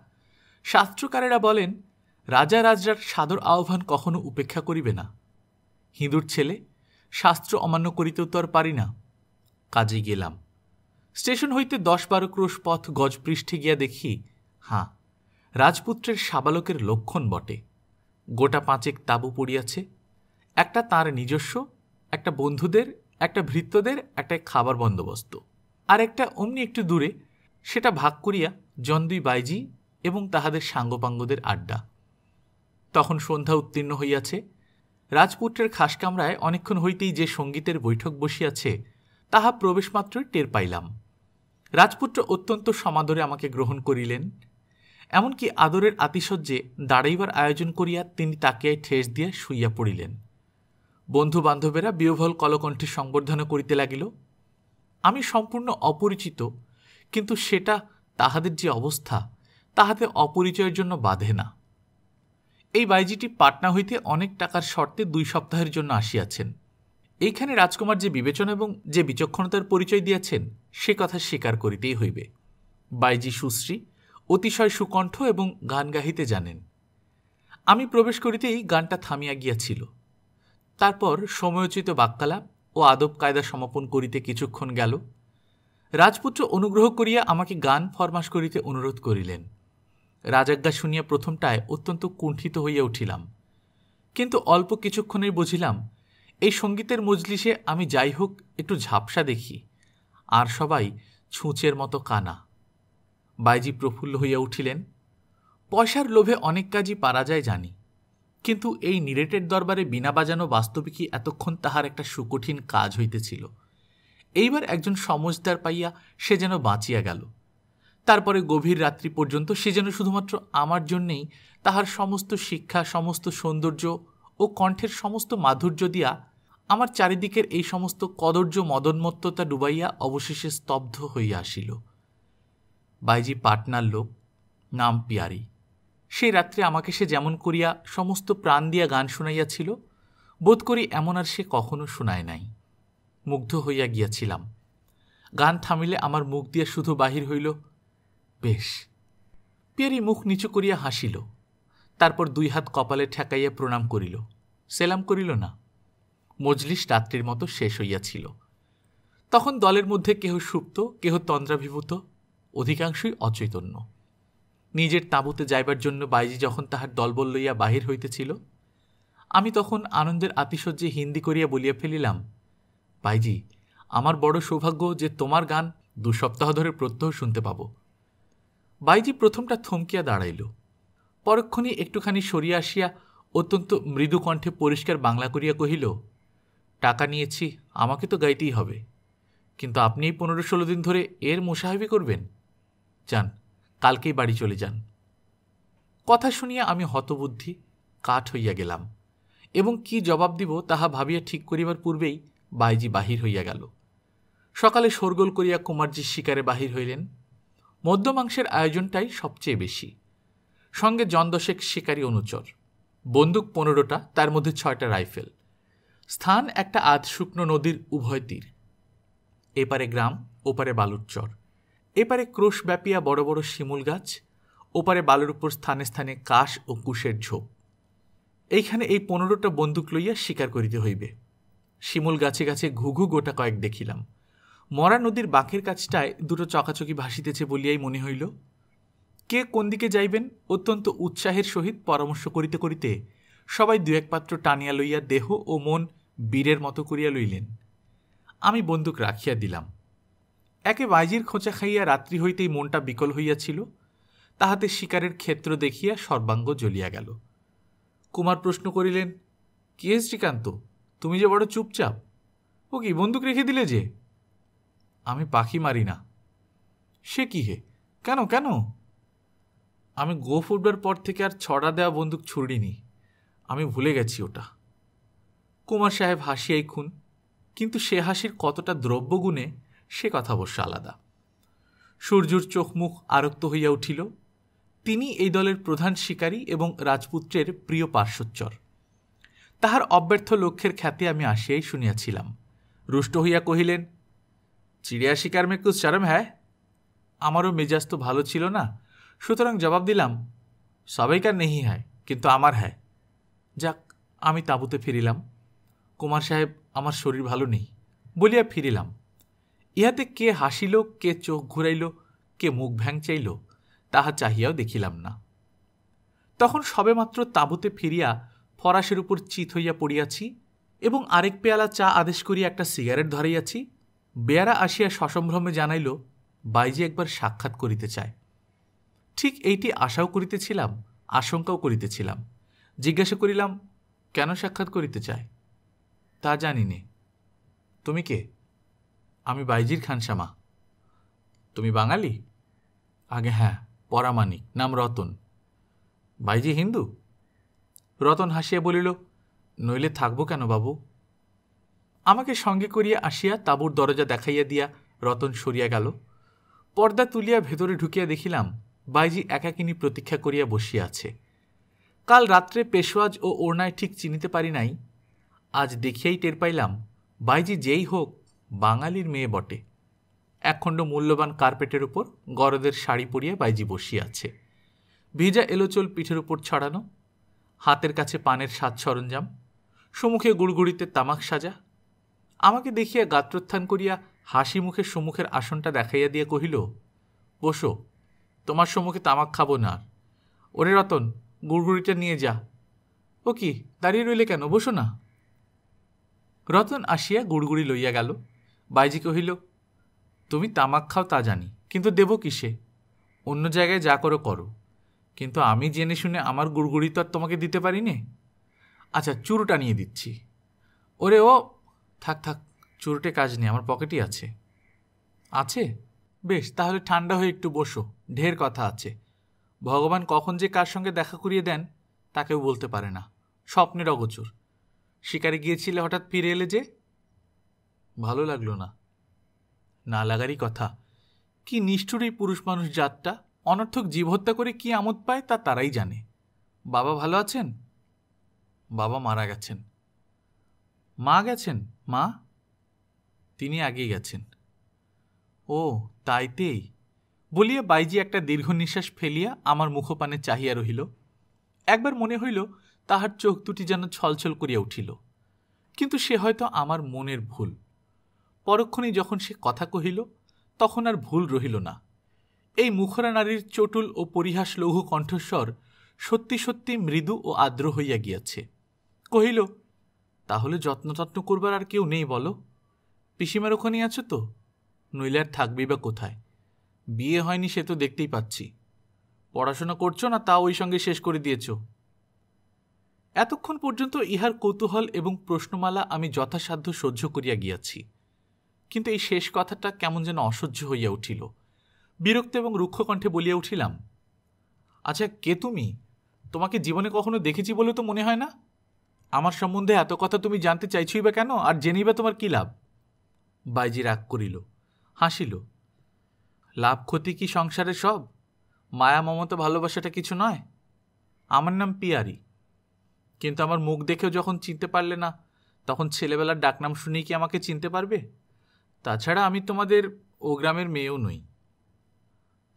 শাস্ত্রকারেরা বলেন রাজা রাজার সাদর আহ্বান কখনো উপেক্ষা করিবে না হিঁদুর ছেলে শাস্ত্র অমান্য করিতেও তো আর পারি না কাজে গেলাম স্টেশন হইতে দশ বারো ক্রোশ পথ গজপৃষ্ঠে গিয়া দেখি হাঁ রাজপুত্রের সাবালকের লক্ষণ বটে গোটা পাঁচেক তাবু পড়িয়াছে একটা তার নিজস্ব একটা বন্ধুদের একটা ভৃত্যদের একটা খাবার বন্দোবস্ত আর একটা অমনি একটু দূরে সেটা ভাগ করিয়া জন্দুই বাইজি এবং তাহাদের সাঙ্গপাঙ্গদের আড্ডা তখন সন্ধ্যা উত্তীর্ণ হইয়াছে রাজপুত্রের খাসকামরায় অনেকক্ষণ হইতেই যে সঙ্গীতের বৈঠক বসিয়াছে তাহা প্রবেশমাত্রই টের পাইলাম রাজপুত্র অত্যন্ত সমাদরে আমাকে গ্রহণ করিলেন এমনকি আদরের আতিশয্যে দাঁড়াইবার আয়োজন করিয়া তিনি তাকিয়ায় ঠেস দিয়া শুইয়া পড়িলেন বন্ধু বান্ধবেরা বিয়ভল কলকণ্ঠে সম্বর্ধনা করিতে লাগিল আমি সম্পূর্ণ অপরিচিত কিন্তু সেটা তাহাদের যে অবস্থা তাহাতে অপরিচয়ের জন্য বাধে না এই বাইজিটি পাটনা হইতে অনেক টাকার শর্তে দুই সপ্তাহের জন্য আসিয়াছেন এইখানে রাজকুমার যে বিবেচনা এবং যে বিচক্ষণতার পরিচয় দিয়াছেন সে কথা স্বীকার করিতেই হইবে বাইজি সুশ্রী অতিশয় সুকণ্ঠ এবং গান গাহিতে জানেন আমি প্রবেশ করিতেই গানটা থামিয়া গিয়াছিল তারপর সময়োচিত বাক্যালাপ ও আদব কায়দা সমাপন করিতে কিছুক্ষণ গেল রাজপুত্র অনুগ্রহ করিয়া আমাকে গান ফরমাস করিতে অনুরোধ করিলেন রাজাজ্ঞা শুনিয়া প্রথমটায় অত্যন্ত কুণ্ঠিত হইয়া উঠিলাম কিন্তু অল্প কিছুক্ষণেই বুঝিলাম এই সঙ্গীতের মজলিসে আমি যাই হোক একটু ঝাপসা দেখি আর সবাই ছুঁচের মতো কানা বাইজি প্রফুল্ল হইয়া উঠিলেন পয়সার লোভে অনেক কাজই পারা যায় জানি কিন্তু এই নিরেটের দরবারে বিনা বাজানো বাস্তবিকই এতক্ষণ তাহার একটা সুকঠিন কাজ হইতেছিল এইবার একজন সমজদার পাইয়া সে যেন বাঁচিয়া গেল তারপরে গভীর রাত্রি পর্যন্ত সে যেন শুধুমাত্র আমার জন্যেই তাহার সমস্ত শিক্ষা সমস্ত সৌন্দর্য ও কণ্ঠের সমস্ত মাধুর্য দিয়া আমার চারিদিকের এই সমস্ত কদর্য মদনমত্ততা ডুবাইয়া অবশেষে স্তব্ধ হইয়া আসিল বাইজি পাটনার লোক নাম পিয়ারি সেই রাত্রে আমাকে সে যেমন করিয়া সমস্ত প্রাণ দিয়া গান শুনাইয়াছিল বোধ করি এমন আর সে কখনো শোনায় নাই মুগ্ধ হইয়া গিয়াছিলাম গান থামিলে আমার মুখ দিয়া শুধু বাহির হইল বেশ পেরি মুখ নিচু করিয়া হাসিল তারপর দুই হাত কপালে ঠেকাইয়া প্রণাম করিল সেলাম করিল না মজলিস রাত্রির মতো শেষ হইয়াছিল তখন দলের মধ্যে কেহ সুপ্ত কেহ তন্দ্রাভিভূত অধিকাংশই অচৈতন্য নিজের তাঁবুতে যাইবার জন্য বাইজি যখন তাহার দলবল লইয়া বাহির হইতেছিল আমি তখন আনন্দের আতিশয্যে হিন্দি করিয়া বলিয়া ফেলিলাম বাইজি আমার বড় সৌভাগ্য যে তোমার গান দু সপ্তাহ ধরে প্রত্যহ শুনতে পাবো বাইজি প্রথমটা থমকিয়া দাঁড়াইল পরক্ষণে একটুখানি সরিয়া আসিয়া অত্যন্ত মৃদু কণ্ঠে পরিষ্কার বাংলা করিয়া কহিল টাকা নিয়েছি আমাকে তো গাইতেই হবে কিন্তু আপনি এই পনেরো ষোলো দিন ধরে এর মোশাহাবি করবেন যান কালকেই বাড়ি চলে যান কথা শুনিয়া আমি হতবুদ্ধি কাঠ হইয়া গেলাম এবং কি জবাব দিব তাহা ভাবিয়া ঠিক করিবার পূর্বেই বাইজি বাহির হইয়া গেল সকালে শোরগোল করিয়া কুমারজি শিকারে বাহির হইলেন মধ্যমাংসের আয়োজনটাই সবচেয়ে বেশি সঙ্গে জন্দশেক শিকারী অনুচর বন্দুক পনেরোটা তার মধ্যে ছয়টা রাইফেল স্থান একটা আধ শুকনো নদীর উভয় তীর এপারে গ্রাম ওপারে বালুর চর এপারে ক্রোশ ব্যাপিয়া বড় বড় শিমুল গাছ ওপারে বালুর উপর স্থানে স্থানে কাশ ও কুশের ঝোপ এইখানে এই পনেরোটা বন্দুক লইয়া শিকার করিতে হইবে শিমুল গাছে গাছে ঘুঘু গোটা কয়েক দেখিলাম মরা নদীর বাঁকের কাছটায় দুটো চকাচকি ভাসিতেছে বলিয়াই মনে হইল কে কোন দিকে যাইবেন অত্যন্ত উৎসাহের সহিত পরামর্শ করিতে করিতে সবাই দু এক পাত্র টানিয়া লইয়া দেহ ও মন বীরের মতো করিয়া লইলেন আমি বন্দুক রাখিয়া দিলাম একে বাইজির খোঁচা খাইয়া রাত্রি হইতেই মনটা বিকল হইয়াছিল তাহাতে শিকারের ক্ষেত্র দেখিয়া সর্বাঙ্গ জ্বলিয়া গেল কুমার প্রশ্ন করিলেন কে শ্রীকান্ত তুমি যে বড় চুপচাপ ও কি বন্দুক রেখে দিলে যে আমি পাখি মারি না সে কি হে কেন কেন আমি গোফ উঠবার পর থেকে আর ছড়া দেওয়া বন্দুক ছুড়িনি আমি ভুলে গেছি ওটা কুমার সাহেব হাসিয়াই খুন কিন্তু সে হাসির কতটা দ্রব্যগুণে সে কথা অবশ্য আলাদা সূর্যুর চোখ মুখ আরক্ত হইয়া উঠিল তিনি এই দলের প্রধান শিকারী এবং রাজপুত্রের প্রিয় পার্শ্বচ্চর তাহার অব্যর্থ লক্ষ্যের খ্যাতি আমি আসিয়াই শুনিয়াছিলাম রুষ্ট হইয়া কহিলেন চিড়িয়া শিকার মে কুছ শরম হ্যায় আমারও মেজাজ তো ভালো ছিল না সুতরাং জবাব দিলাম সবাইকার নেহি হ্যায় কিন্তু আমার হ্যায় যাক আমি তাঁবুতে ফিরিলাম কুমার সাহেব আমার শরীর ভালো নেই বলিয়া ফিরিলাম ইহাতে কে হাসিল কে চোখ ঘুরাইল কে মুখ ভ্যাং চাইল তাহা চাহিয়াও দেখিলাম না তখন সবেমাত্র তাঁবুতে ফিরিয়া ফরাসের উপর চিত হইয়া পড়িয়াছি এবং আরেক পেয়ালা চা আদেশ করিয়া একটা সিগারেট ধরাইয়াছি বেয়ারা আসিয়া সসম্ভ্রমে জানাইল বাইজি একবার সাক্ষাৎ করিতে চায় ঠিক এইটি আশাও করিতেছিলাম আশঙ্কাও করিতেছিলাম জিজ্ঞাসা করিলাম কেন সাক্ষাৎ করিতে চায় তা জানি নে তুমি কে আমি বাইজির খানসামা তুমি বাঙালি আগে হ্যাঁ পরামানিক নাম রতন বাইজি হিন্দু রতন হাসিয়া বলিল নইলে থাকবো কেন বাবু আমাকে সঙ্গে করিয়া আসিয়া তাঁবুর দরজা দেখাইয়া দিয়া রতন সরিয়া গেল পর্দা তুলিয়া ভেতরে ঢুকিয়া দেখিলাম বাইজি একাকিনী প্রতীক্ষা করিয়া বসিয়া আছে কাল রাত্রে পেশোয়াজ ও ওড়নায় ঠিক চিনিতে পারি নাই আজ দেখিয়াই টের পাইলাম বাইজি যেই হোক বাঙালির মেয়ে বটে একখণ্ড মূল্যবান কার্পেটের উপর গরদের শাড়ি পরিয়া বাইজি বসিয়া আছে ভিজা এলোচল পিঠের উপর ছড়ানো হাতের কাছে পানের সাত সরঞ্জাম সমুখে গুড়গুড়িতে তামাক সাজা আমাকে দেখিয়া গাত্রোত্থান করিয়া হাসি মুখের সম্মুখের আসনটা দেখাইয়া দিয়ে কহিল বসো তোমার সম্মুখে তামাক খাবো না ওরে রতন গুড়গুড়িটা নিয়ে যা ও কি দাঁড়িয়ে রইলে কেন বসো না রতন আসিয়া গুড়গুড়ি লইয়া গেল বাইজি কহিল তুমি তামাক খাও তা জানি কিন্তু দেব কিসে অন্য জায়গায় যা করো করো কিন্তু আমি জেনে শুনে আমার গুড়গুড়ি তো আর তোমাকে দিতে পারি নে আচ্ছা চুরুটা নিয়ে দিচ্ছি ওরে ও থাক থাক চুরুটে কাজ নেই আমার পকেটই আছে আছে বেশ তাহলে ঠান্ডা হয়ে একটু বসো ঢের কথা আছে ভগবান কখন যে কার সঙ্গে দেখা করিয়ে দেন তাকেও বলতে পারে না স্বপ্নের অগোচর শিকারে গিয়েছিলে হঠাৎ ফিরে এলে যে ভালো লাগলো না না লাগারই কথা কি নিষ্ঠুর এই পুরুষ মানুষ জাতটা অনর্থক জীবহত্যা করে কি আমোদ পায় তা তারাই জানে বাবা ভালো আছেন বাবা মারা গেছেন মা গেছেন মা তিনি আগে গেছেন ও তাইতেই বলিয়া বাইজি একটা দীর্ঘ নিঃশ্বাস ফেলিয়া আমার মুখপানে চাহিয়া রহিল একবার মনে হইল তাহার চোখ দুটি যেন ছলছল করিয়া উঠিল কিন্তু সে হয়তো আমার মনের ভুল পরক্ষণে যখন সে কথা কহিল তখন আর ভুল রহিল না এই মুখরা নারীর চটুল ও পরিহাস লৌহ কণ্ঠস্বর সত্যি সত্যি মৃদু ও আদ্র হইয়া গিয়াছে কহিল তাহলে যত্নতত্ন করবার আর কেউ নেই বলো পিসিমার ওখানেই আছো তো নইলে আর থাকবি বা কোথায় বিয়ে হয়নি সে তো দেখতেই পাচ্ছি পড়াশোনা করছো না তা ওই সঙ্গে শেষ করে দিয়েছ এতক্ষণ পর্যন্ত ইহার কৌতূহল এবং প্রশ্নমালা আমি যথাসাধ্য সহ্য করিয়া গিয়াছি কিন্তু এই শেষ কথাটা কেমন যেন অসহ্য হইয়া উঠিল বিরক্ত এবং রুক্ষ কণ্ঠে বলিয়া উঠিলাম আচ্ছা কে তুমি তোমাকে জীবনে কখনো দেখেছি বলে তো মনে হয় না আমার সম্বন্ধে এত কথা তুমি জানতে চাইছই বা কেন আর জেনেই বা তোমার কী লাভ বাইজি রাগ করিল হাসিল লাভ ক্ষতি কি সংসারে সব মায়া মমতা ভালোবাসাটা কিছু নয় আমার নাম পিয়ারি কিন্তু আমার মুখ দেখেও যখন চিনতে পারলে না তখন ছেলেবেলার ডাকনাম শুনেই কি আমাকে চিনতে পারবে তাছাড়া আমি তোমাদের ও গ্রামের মেয়েও নই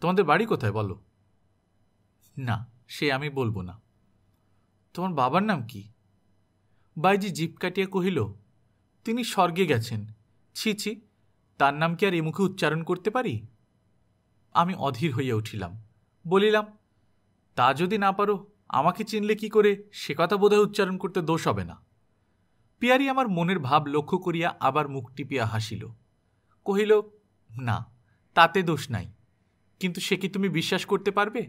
তোমাদের বাড়ি কোথায় বলো না সে আমি বলবো না তোমার বাবার নাম কি বাইজি জিপ কাটিয়া কহিল তিনি স্বর্গে গেছেন ছি ছি তার নাম কি আর এ মুখে উচ্চারণ করতে পারি আমি অধীর হইয়া উঠিলাম বলিলাম তা যদি না পারো আমাকে চিনলে কি করে সে কথা বোধহয় উচ্চারণ করতে দোষ হবে না পিয়ারি আমার মনের ভাব লক্ষ্য করিয়া আবার মুখ টিপিয়া হাসিল কহিল না তাতে দোষ নাই কিন্তু সে কি তুমি বিশ্বাস করতে পারবে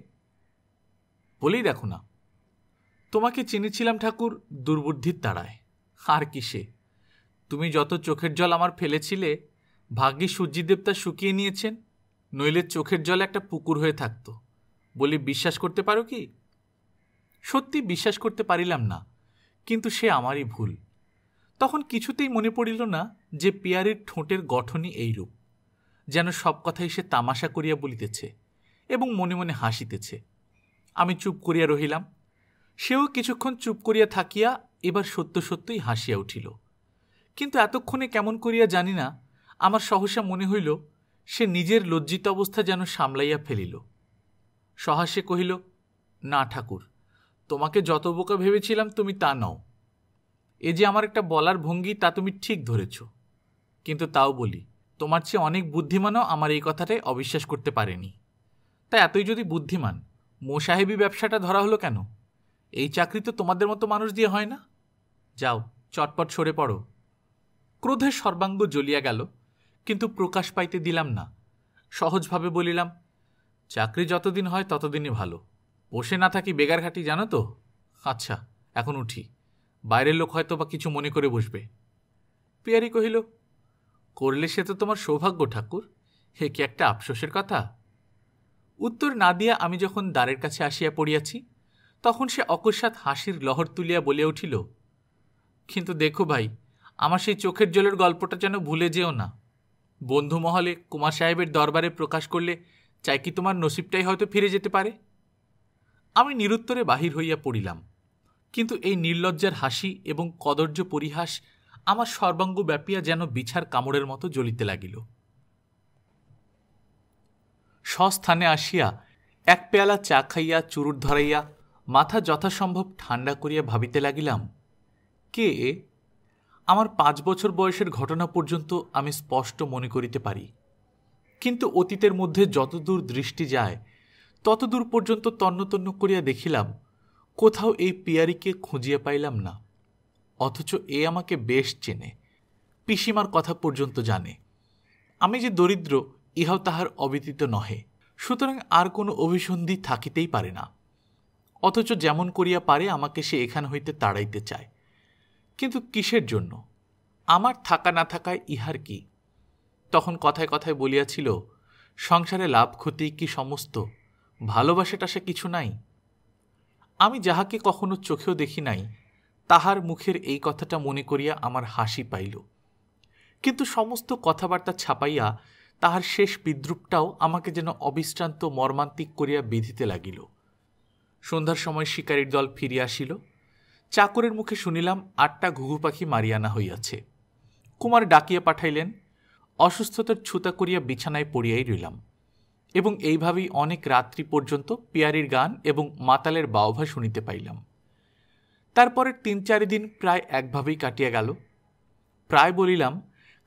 বলেই দেখো না তোমাকে চিনেছিলাম ঠাকুর দুর্বুদ্ধির তাড়ায় আর কিসে তুমি যত চোখের জল আমার ফেলেছিলে ভাগ্যে সূর্যিদেবতা শুকিয়ে নিয়েছেন নইলে চোখের জলে একটা পুকুর হয়ে থাকত বলি বিশ্বাস করতে পারো কি সত্যি বিশ্বাস করতে পারিলাম না কিন্তু সে আমারই ভুল তখন কিছুতেই মনে পড়িল না যে পিয়ারের ঠোঁটের গঠনই এইরূপ যেন সব কথাই সে তামাশা করিয়া বলিতেছে এবং মনে মনে হাসিতেছে আমি চুপ করিয়া রহিলাম সেও কিছুক্ষণ চুপ করিয়া থাকিয়া এবার সত্য সত্যই হাসিয়া উঠিল কিন্তু এতক্ষণে কেমন করিয়া জানি না আমার সহসা মনে হইল সে নিজের লজ্জিত অবস্থা যেন সামলাইয়া ফেলিল সহাসে কহিল না ঠাকুর তোমাকে যত বোকা ভেবেছিলাম তুমি তা নও এ যে আমার একটা বলার ভঙ্গি তা তুমি ঠিক ধরেছ কিন্তু তাও বলি তোমার চেয়ে অনেক বুদ্ধিমানও আমার এই কথাটাই অবিশ্বাস করতে পারেনি তা এতই যদি বুদ্ধিমান মোসাহেবি ব্যবসাটা ধরা হলো কেন এই চাকরি তো তোমাদের মতো মানুষ দিয়ে হয় না যাও চটপট সরে পড়ো ক্রোধে সর্বাঙ্গ জ্বলিয়া গেল কিন্তু প্রকাশ পাইতে দিলাম না সহজভাবে বলিলাম চাকরি যতদিন হয় ততদিনই ভালো বসে না থাকি ঘাটি জানো তো আচ্ছা এখন উঠি বাইরের লোক হয়তো বা কিছু মনে করে বসবে পিয়ারি কহিল করলে সে তো তোমার সৌভাগ্য ঠাকুর হে কি একটা আফসোসের কথা উত্তর না দিয়া আমি যখন দ্বারের কাছে আসিয়া পড়িয়াছি তখন সে অকস্মাৎ হাসির লহর তুলিয়া বলিয়া উঠিল কিন্তু দেখো ভাই আমার সেই চোখের জলের গল্পটা যেন ভুলে যেও না বন্ধু মহলে কুমার সাহেবের দরবারে প্রকাশ করলে চাই কি তোমার নসিবটাই হয়তো ফিরে যেতে পারে আমি নিরুত্তরে বাহির হইয়া পড়িলাম কিন্তু এই নির্লজ্জার হাসি এবং কদর্য পরিহাস আমার সর্বাঙ্গ ব্যাপিয়া যেন বিছার কামড়ের মতো জ্বলিতে লাগিল স্বস্থানে আসিয়া এক পেয়ালা চা খাইয়া চুরুট ধরাইয়া মাথা যথাসম্ভব ঠান্ডা করিয়া ভাবিতে লাগিলাম কে আমার পাঁচ বছর বয়সের ঘটনা পর্যন্ত আমি স্পষ্ট মনে করিতে পারি কিন্তু অতীতের মধ্যে যতদূর দৃষ্টি যায় ততদূর পর্যন্ত তন্নতন্ন করিয়া দেখিলাম কোথাও এই পিয়ারিকে খুঁজিয়া পাইলাম না অথচ এ আমাকে বেশ চেনে পিসিমার কথা পর্যন্ত জানে আমি যে দরিদ্র ইহাও তাহার অবিদিত নহে সুতরাং আর কোনো অভিসন্ধি থাকিতেই পারে না অথচ যেমন করিয়া পারে আমাকে সে এখান হইতে তাড়াইতে চায় কিন্তু কিসের জন্য আমার থাকা না থাকায় ইহার কি তখন কথায় কথায় বলিয়াছিল সংসারে লাভ ক্ষতি কি সমস্ত ভালোবাসাটা সে কিছু নাই আমি যাহাকে কখনো চোখেও দেখি নাই তাহার মুখের এই কথাটা মনে করিয়া আমার হাসি পাইল কিন্তু সমস্ত কথাবার্তা ছাপাইয়া তাহার শেষ বিদ্রুপটাও আমাকে যেন অবিশ্রান্ত মর্মান্তিক করিয়া বিধিতে লাগিল সন্ধ্যার সময় শিকারীর দল ফিরিয়া আসিল চাকরের মুখে শুনিলাম আটটা ঘুঘু পাখি মারিয়ানা হইয়াছে কুমার ডাকিয়া পাঠাইলেন অসুস্থতার ছুতা করিয়া বিছানায় পড়িয়াই রইলাম এবং এইভাবেই অনেক রাত্রি পর্যন্ত পিয়ারির গান এবং মাতালের বাওভা শুনিতে পাইলাম তারপরে তিন দিন প্রায় একভাবেই কাটিয়া গেল প্রায় বলিলাম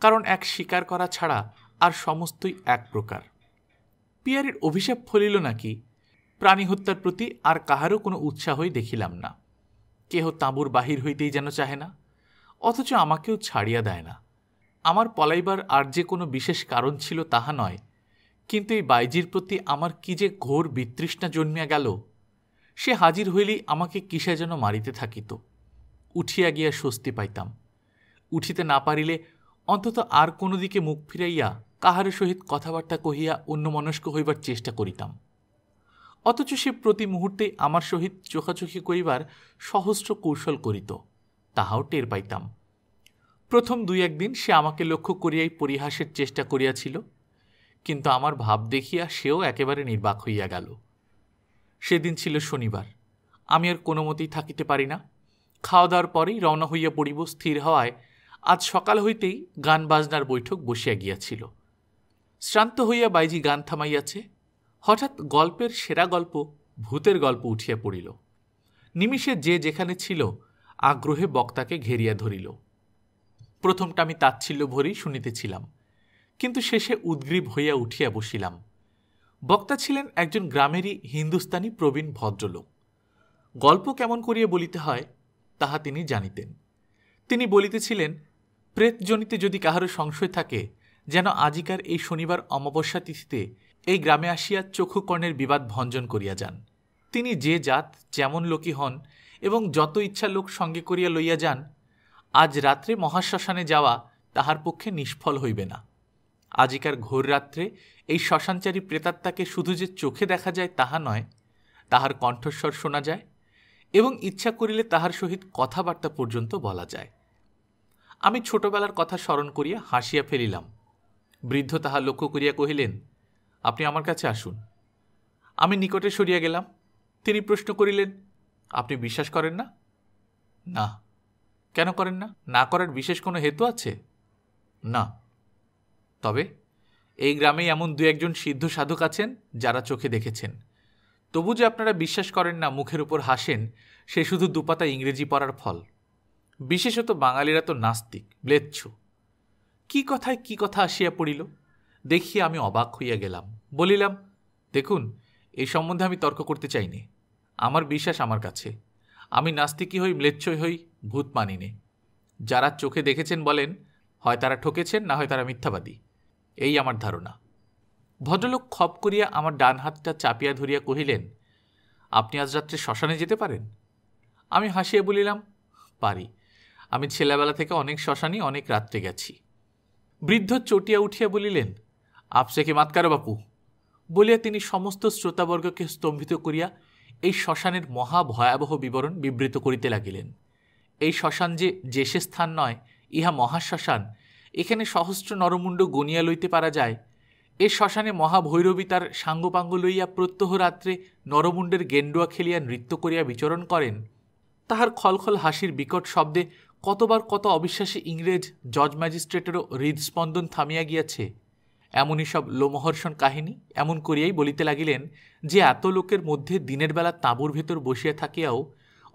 কারণ এক শিকার করা ছাড়া আর সমস্তই এক প্রকার পিয়ারির অভিশাপ ফলিল নাকি প্রাণী হত্যার প্রতি আর কাহারও কোনো উৎসাহই দেখিলাম না কেহ তাঁবুর বাহির হইতেই যেন চাহে না অথচ আমাকেও ছাড়িয়া দেয় না আমার পলাইবার আর যে কোনো বিশেষ কারণ ছিল তাহা নয় কিন্তু এই বাইজির প্রতি আমার কি যে ঘোর বিতৃষ্ণা জন্মিয়া গেল সে হাজির হইলেই আমাকে কিসে যেন মারিতে থাকিত উঠিয়া গিয়া স্বস্তি পাইতাম উঠিতে না পারিলে অন্তত আর কোনো দিকে মুখ ফিরাইয়া কাহার সহিত কথাবার্তা কহিয়া অন্যমনস্ক হইবার চেষ্টা করিতাম অথচ সে প্রতি মুহূর্তে আমার সহিত চোখাচোখি করিবার সহস্র কৌশল করিত তাহাও টের পাইতাম প্রথম দুই একদিন সে আমাকে লক্ষ্য করিয়াই পরিহাসের চেষ্টা করিয়াছিল কিন্তু আমার ভাব দেখিয়া সেও একেবারে নির্বাক হইয়া গেল সেদিন ছিল শনিবার আমি আর কোনো মতেই থাকিতে পারি না খাওয়া দাওয়ার পরেই রওনা হইয়া পড়িব স্থির হওয়ায় আজ সকাল হইতেই গান বাজনার বৈঠক বসিয়া গিয়াছিল শ্রান্ত হইয়া বাইজি গান থামাইয়াছে হঠাৎ গল্পের সেরা গল্প ভূতের গল্প উঠিয়া পড়িল নিমিষে যে যেখানে ছিল আগ্রহে বক্তাকে ঘেরিয়া ধরিল প্রথমটা আমি তাচ্ছিল্য ভরেই শুনিতেছিলাম কিন্তু শেষে উদ্গ্রীব হইয়া উঠিয়া বসিলাম বক্তা ছিলেন একজন গ্রামেরই হিন্দুস্তানি প্রবীণ ভদ্রলোক গল্প কেমন করিয়া বলিতে হয় তাহা তিনি জানিতেন তিনি বলিতেছিলেন প্রেতজনিতে যদি কাহারও সংশয় থাকে যেন আজিকার এই শনিবার অমাবস্যা তিথিতে এই গ্রামে আসিয়া চক্ষু কর্ণের বিবাদ ভঞ্জন করিয়া যান তিনি যে জাত যেমন লোকই হন এবং যত ইচ্ছা লোক সঙ্গে করিয়া লইয়া যান আজ রাত্রে মহাশ্মশানে যাওয়া তাহার পক্ষে নিষ্ফল হইবে না আজিকার ঘোর রাত্রে এই শ্মশানচারী প্রেতাত্মাকে শুধু যে চোখে দেখা যায় তাহা নয় তাহার কণ্ঠস্বর শোনা যায় এবং ইচ্ছা করিলে তাহার সহিত কথাবার্তা পর্যন্ত বলা যায় আমি ছোটবেলার কথা স্মরণ করিয়া হাসিয়া ফেলিলাম বৃদ্ধ তাহা লক্ষ্য করিয়া কহিলেন আপনি আমার কাছে আসুন আমি নিকটে সরিয়া গেলাম তিনি প্রশ্ন করিলেন আপনি বিশ্বাস করেন না না কেন করেন না না করার বিশেষ কোনো হেতু আছে না তবে এই গ্রামে এমন দু একজন সিদ্ধ সাধক আছেন যারা চোখে দেখেছেন তবু যে আপনারা বিশ্বাস করেন না মুখের উপর হাসেন সে শুধু দুপাতা ইংরেজি পড়ার ফল বিশেষত বাঙালিরা তো নাস্তিক ব্লেচ্ছ কি কথায় কি কথা আসিয়া পড়িল দেখিয়া আমি অবাক হইয়া গেলাম বলিলাম দেখুন এই সম্বন্ধে আমি তর্ক করতে চাইনি আমার বিশ্বাস আমার কাছে আমি নাস্তিকই হই ম্লেচ্ছই হই ভূত মানি নে যারা চোখে দেখেছেন বলেন হয় তারা ঠকেছেন না হয় তারা মিথ্যাবাদী এই আমার ধারণা ভদ্রলোক খপ করিয়া আমার ডান হাতটা চাপিয়া ধরিয়া কহিলেন আপনি আজ রাত্রে শ্মশানে যেতে পারেন আমি হাসিয়া বলিলাম পারি আমি ছেলেবেলা থেকে অনেক শ্মশানই অনেক রাত্রে গেছি বৃদ্ধ চটিয়া উঠিয়া বলিলেন আপসে কি মাতকার বাপু বলিয়া তিনি সমস্ত শ্রোতাবর্গকে স্তম্ভিত করিয়া এই শ্মশানের মহা ভয়াবহ বিবরণ বিবৃত করিতে লাগিলেন এই শ্মশান যে যেসে স্থান নয় ইহা মহাশ্মশান এখানে সহস্র নরমুণ্ড গনিয়া লইতে পারা যায় এ শ্মশানে মহাভৈরবী তার সাঙ্গপাঙ্গ লইয়া প্রত্যহ রাত্রে নরমুণ্ডের গেন্ডুয়া খেলিয়া নৃত্য করিয়া বিচরণ করেন তাহার খলখল হাসির বিকট শব্দে কতবার কত অবিশ্বাসী ইংরেজ জজ ম্যাজিস্ট্রেটেরও হৃদস্পন্দন থামিয়া গিয়াছে এমনই সব লোমহর্ষণ কাহিনী এমন করিয়াই বলিতে লাগিলেন যে এত লোকের মধ্যে দিনের বেলা তাঁবুর ভেতর বসিয়া থাকিয়াও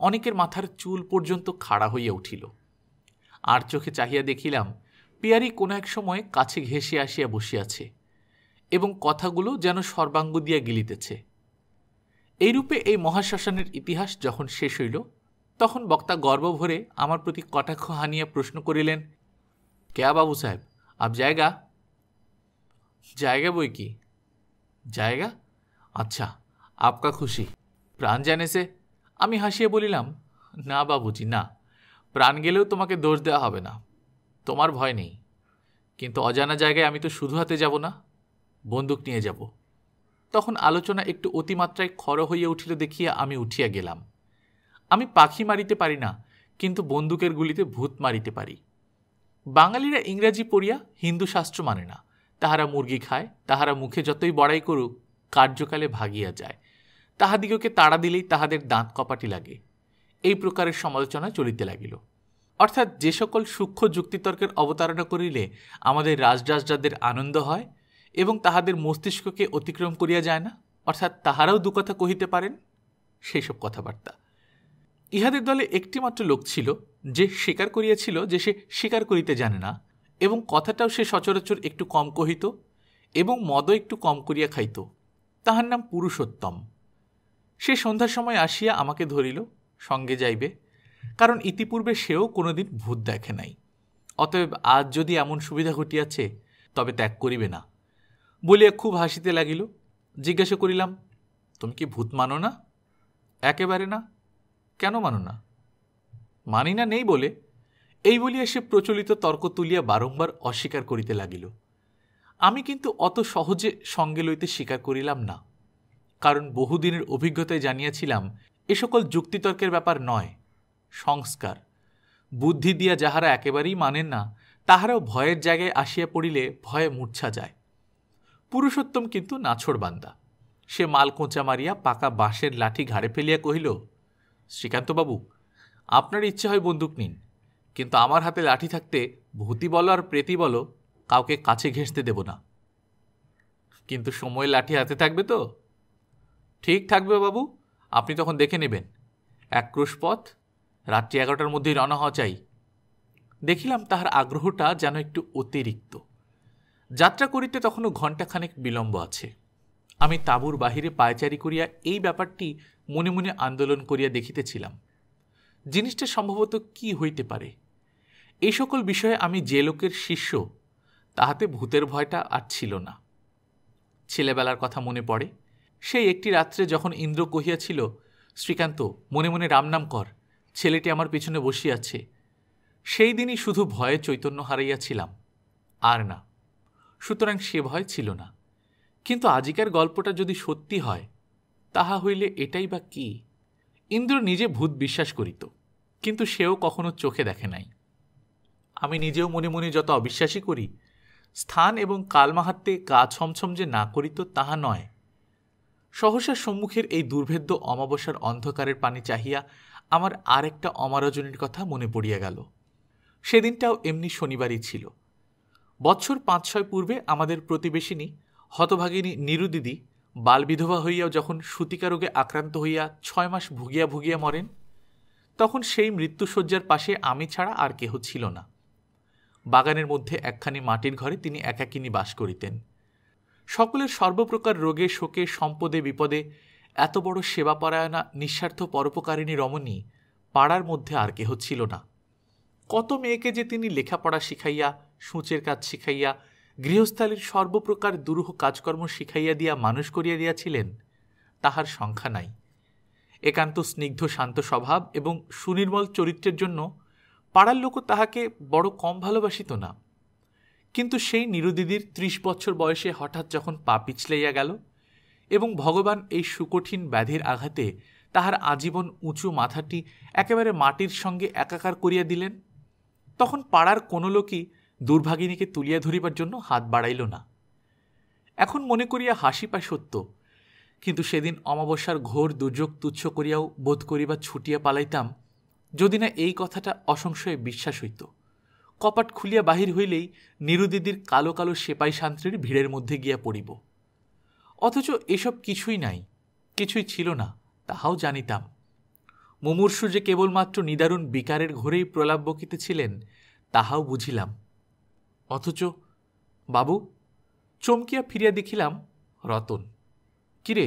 অনেকের মাথার চুল পর্যন্ত খাড়া হইয়া উঠিল আর চোখে চাহিয়া দেখিলাম পিয়ারি কোনো এক সময় কাছে ঘেঁষে আসিয়া বসিয়াছে এবং কথাগুলো যেন সর্বাঙ্গ দিয়া গিলিতেছে এইরূপে এই মহাশ্মশানের ইতিহাস যখন শেষ হইল তখন বক্তা গর্বভরে আমার প্রতি কটাক্ষ হানিয়া প্রশ্ন করিলেন কেয়া বাবু সাহেব আপ জায়গা জায়গা বই কি জায়গা আচ্ছা আপকা খুশি প্রাণ জানেছে আমি হাসিয়ে বলিলাম না বাবুজি না প্রাণ গেলেও তোমাকে দোষ দেওয়া হবে না তোমার ভয় নেই কিন্তু অজানা জায়গায় আমি তো শুধু হাতে যাব না বন্দুক নিয়ে যাব তখন আলোচনা একটু অতিমাত্রায় খড় হইয়া উঠিল দেখিয়া আমি উঠিয়া গেলাম আমি পাখি মারিতে পারি না কিন্তু বন্দুকের গুলিতে ভূত মারিতে পারি বাঙালিরা ইংরাজি পড়িয়া হিন্দু শাস্ত্র মানে না তাহারা মুরগি খায় তাহারা মুখে যতই বড়াই করুক কার্যকালে ভাগিয়া যায় তাহাদিগকে তাড়া দিলেই তাহাদের দাঁত কপাটি লাগে এই প্রকারের সমালোচনা চলিতে লাগিল অর্থাৎ যে সকল সূক্ষ্ম যুক্তিতর্কের অবতারণা করিলে আমাদের রাজরাজরাদের আনন্দ হয় এবং তাহাদের মস্তিষ্ককে অতিক্রম করিয়া যায় না অর্থাৎ তাহারাও দু কথা কহিতে পারেন সেই সব কথাবার্তা ইহাদের দলে একটিমাত্র লোক ছিল যে স্বীকার করিয়াছিল যে সে স্বীকার করিতে জানে না এবং কথাটাও সে সচরাচর একটু কম কহিত এবং মদও একটু কম করিয়া খাইত তাহার নাম পুরুষোত্তম সে সন্ধ্যার সময় আসিয়া আমাকে ধরিল সঙ্গে যাইবে কারণ ইতিপূর্বে সেও কোনোদিন ভূত দেখে নাই অতএব আজ যদি এমন সুবিধা ঘটিয়াছে তবে ত্যাগ করিবে না বলিয়া খুব হাসিতে লাগিল জিজ্ঞাসা করিলাম তুমি কি ভূত মানো না একেবারে না কেন মানো না মানি না নেই বলে এই বলিয়া সে প্রচলিত তর্ক তুলিয়া বারংবার অস্বীকার করিতে লাগিল আমি কিন্তু অত সহজে সঙ্গে লইতে স্বীকার করিলাম না কারণ বহুদিনের অভিজ্ঞতায় জানিয়াছিলাম এ সকল যুক্তিতর্কের ব্যাপার নয় সংস্কার বুদ্ধি দিয়া যাহারা একেবারেই মানেন না তাহারাও ভয়ের জায়গায় আসিয়া পড়িলে ভয়ে মূর্ছা যায় পুরুষোত্তম কিন্তু নাছড় বান্দা সে মাল কোঁচা মারিয়া পাকা বাঁশের লাঠি ঘাড়ে ফেলিয়া কহিল শ্রীকান্তবাবু আপনার ইচ্ছে হয় বন্দুক নিন কিন্তু আমার হাতে লাঠি থাকতে ভূতি বলো আর প্রেতি বলো কাউকে কাছে ঘেঁষতে দেব না কিন্তু সময় লাঠি হাতে থাকবে তো ঠিক থাকবে বাবু আপনি তখন দেখে নেবেন এক পথ রাত্রি এগারোটার মধ্যেই রওনা হওয়া চাই দেখিলাম তাহার আগ্রহটা যেন একটু অতিরিক্ত যাত্রা করিতে তখনও ঘণ্টাখানেক বিলম্ব আছে আমি তাঁবুর বাহিরে পায়চারি করিয়া এই ব্যাপারটি মনে মনে আন্দোলন করিয়া দেখিতেছিলাম জিনিসটা সম্ভবত কি হইতে পারে এ সকল বিষয়ে আমি যে লোকের শিষ্য তাহাতে ভূতের ভয়টা আর ছিল না ছেলেবেলার কথা মনে পড়ে সেই একটি রাত্রে যখন ইন্দ্র কহিয়াছিল শ্রীকান্ত মনে মনে রামনাম কর ছেলেটি আমার পেছনে বসিয়াছে সেই দিনই শুধু ভয়ে চৈতন্য হারাইয়াছিলাম আর না সুতরাং সে ভয় ছিল না কিন্তু আজিকার গল্পটা যদি সত্যি হয় তাহা হইলে এটাই বা কি ইন্দ্র নিজে ভূত বিশ্বাস করিত কিন্তু সেও কখনো চোখে দেখে নাই আমি নিজেও মনে মনে যত অবিশ্বাসী করি স্থান এবং কালমাহাত্মে গা ছমছম যে না করিত তাহা নয় সহসা সম্মুখের এই দুর্ভেদ্য অমাবস্যার অন্ধকারের পানি চাহিয়া আমার আর একটা অমারজনীর কথা মনে পড়িয়া গেল সেদিনটাও এমনি শনিবারই ছিল বৎসর পাঁচ ছয় পূর্বে আমাদের প্রতিবেশিনী হতভাগিনী নিরু দিদি বালবিধবা হইয়াও যখন সুতিকা রোগে আক্রান্ত হইয়া ছয় মাস ভুগিয়া ভুগিয়া মরেন তখন সেই মৃত্যুসজ্জার পাশে আমি ছাড়া আর কেহ ছিল না বাগানের মধ্যে একখানি মাটির ঘরে তিনি একাকিনী বাস করিতেন সকলের সর্বপ্রকার রোগে শোকে সম্পদে বিপদে এত বড় সেবাপরায়ণা নিঃস্বার্থ পরোপকারিণী রমণী পাড়ার মধ্যে আর কেহ ছিল না কত মেয়েকে যে তিনি লেখাপড়া শিখাইয়া সূচের কাজ শিখাইয়া গৃহস্থালীর সর্বপ্রকার দুরূহ কাজকর্ম শিখাইয়া দিয়া মানুষ করিয়া দিয়াছিলেন তাহার সংখ্যা নাই একান্ত স্নিগ্ধ শান্ত স্বভাব এবং সুনির্মল চরিত্রের জন্য পাড়ার লোকও তাহাকে বড় কম ভালোবাসিত না কিন্তু সেই নিরুদিদির ত্রিশ বছর বয়সে হঠাৎ যখন পা পিছলাইয়া গেল এবং ভগবান এই সুকঠিন ব্যাধির আঘাতে তাহার আজীবন উঁচু মাথাটি একেবারে মাটির সঙ্গে একাকার করিয়া দিলেন তখন পাড়ার কোনো লোকই দুর্ভাগিনীকে তুলিয়া ধরিবার জন্য হাত বাড়াইল না এখন মনে করিয়া হাসি পায় সত্য কিন্তু সেদিন অমাবস্যার ঘোর দুর্যোগ তুচ্ছ করিয়াও বোধ করিবার ছুটিয়া পালাইতাম যদি না এই কথাটা অসংশয়ে বিশ্বাস হইত কপাট খুলিয়া বাহির হইলেই নিরুদিদির কালো কালো সেপাই শান্তির ভিড়ের মধ্যে গিয়া পড়িব অথচ এসব কিছুই নাই কিছুই ছিল না তাহাও জানিতাম মুমূর্ষু যে কেবলমাত্র নিদারুণ বিকারের ঘোরেই প্রলাপ বকিতেছিলেন তাহাও বুঝিলাম অথচ বাবু চমকিয়া ফিরিয়া দেখিলাম রতন কিরে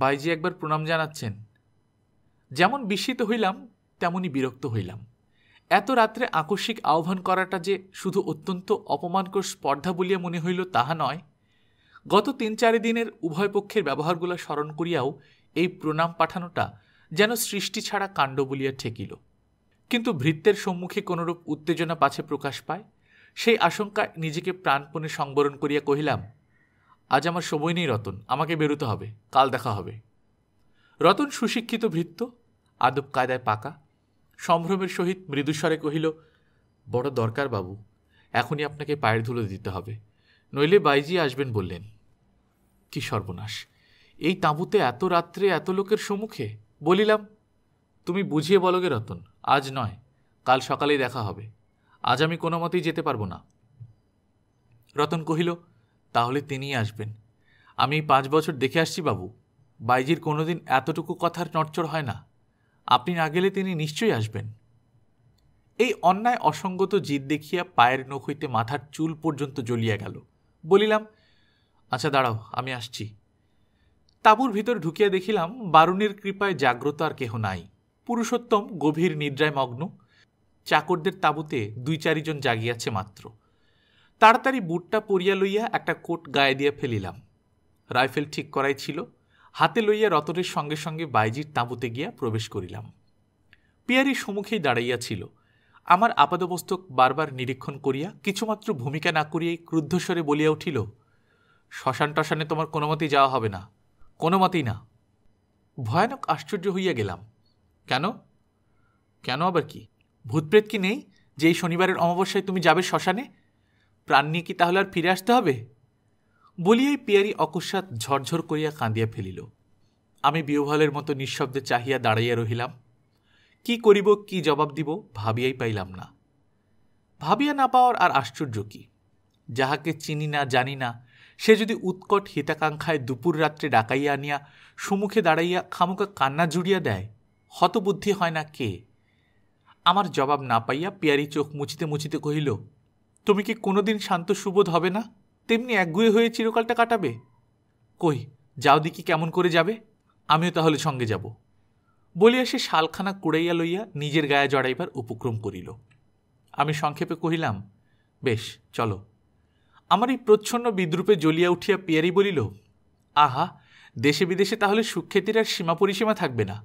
বাইজি একবার প্রণাম জানাচ্ছেন যেমন বিস্মিত হইলাম তেমনি বিরক্ত হইলাম এত রাত্রে আকস্মিক আহ্বান করাটা যে শুধু অত্যন্ত অপমানকর স্পর্ধা বলিয়া মনে হইল তাহা নয় গত তিন চারি দিনের উভয় পক্ষের ব্যবহারগুলো স্মরণ করিয়াও এই প্রণাম পাঠানোটা যেন সৃষ্টি ছাড়া কাণ্ড বলিয়া ঠেকিল কিন্তু ভৃত্যের সম্মুখে কোনরূপ উত্তেজনা পাছে প্রকাশ পায় সেই আশঙ্কায় নিজেকে প্রাণপণে সংবরণ করিয়া কহিলাম আজ আমার সময় নেই রতন আমাকে বেরোতে হবে কাল দেখা হবে রতন সুশিক্ষিত ভৃত্য আদব কায়দায় পাকা সম্ভ্রমের সহিত মৃদুস্বরে কহিল বড় দরকার বাবু এখনই আপনাকে পায়ের ধুলো দিতে হবে নইলে বাইজি আসবেন বললেন কি সর্বনাশ এই তাঁবুতে এত রাত্রে এত লোকের সম্মুখে বলিলাম তুমি বুঝিয়ে বলো গে রতন আজ নয় কাল সকালেই দেখা হবে আজ আমি কোনো মতেই যেতে পারবো না রতন কহিল তাহলে তিনিই আসবেন আমি পাঁচ বছর দেখে আসছি বাবু বাইজির কোনোদিন এতটুকু কথার নড়চড় হয় না আপনি না গেলে তিনি নিশ্চয়ই আসবেন এই অন্যায় অসঙ্গত জিদ দেখিয়া পায়ের নখ হইতে মাথার চুল পর্যন্ত জ্বলিয়া গেল বলিলাম আচ্ছা দাঁড়াও আমি আসছি তাঁবুর ভিতর ঢুকিয়া দেখিলাম বারুণের কৃপায় জাগ্রত আর কেহ নাই পুরুষোত্তম গভীর নিদ্রায় মগ্ন চাকরদের তাঁবুতে দুই চারিজন জাগিয়াছে মাত্র তাড়াতাড়ি বুটটা পরিয়া লইয়া একটা কোট গায়ে দিয়া ফেলিলাম রাইফেল ঠিক করাই ছিল হাতে লইয়া রতনের সঙ্গে সঙ্গে বাইজির তাঁবুতে গিয়া প্রবেশ করিলাম পিয়ারি সম্মুখেই দাঁড়াইয়া ছিল আমার আপাদমস্তক বারবার নিরীক্ষণ করিয়া কিছুমাত্র ভূমিকা না করিয়াই ক্রুদ্ধস্বরে বলিয়া উঠিল শ্মশান টশানে তোমার কোনো মতেই যাওয়া হবে না কোনো মতেই না ভয়ানক আশ্চর্য হইয়া গেলাম কেন কেন আবার কি ভূতপ্রেত কি নেই যে এই শনিবারের অমাবস্যায় তুমি যাবে শ্মশানে প্রাণ নিয়ে কি তাহলে আর ফিরে আসতে হবে বলিয়াই পিয়ারি অকস্মাৎ ঝরঝর করিয়া কাঁদিয়া ফেলিল আমি বিহভালের মতো নিঃশব্দে চাহিয়া দাঁড়াইয়া রহিলাম কি করিব কি জবাব দিব ভাবিয়াই পাইলাম না ভাবিয়া না পাওয়ার আর আশ্চর্য কি যাহাকে চিনি না জানি না সে যদি উৎকট হিতাকাঙ্ক্ষায় দুপুর রাত্রে ডাকাইয়া আনিয়া সুমুখে দাঁড়াইয়া খামুকা কান্না জুড়িয়া দেয় হতবুদ্ধি হয় না কে আমার জবাব না পাইয়া পিয়ারি চোখ মুছিতে মুছিতে কহিল তুমি কি কোনোদিন শান্ত সুবোধ হবে না তেমনি একগুয়ে হয়ে চিরকালটা কাটাবে কই যাও দিকি কেমন করে যাবে আমিও তাহলে সঙ্গে যাব বলিয়া সে শালখানা কুড়াইয়া লইয়া নিজের গায়ে জড়াইবার উপক্রম করিল আমি সংক্ষেপে কহিলাম বেশ চলো আমার এই প্রচ্ছন্ন বিদ্রুপে জ্বলিয়া উঠিয়া পিয়ারি বলিল আহা দেশে বিদেশে তাহলে সুখ্যাতির আর সীমা পরিসীমা থাকবে না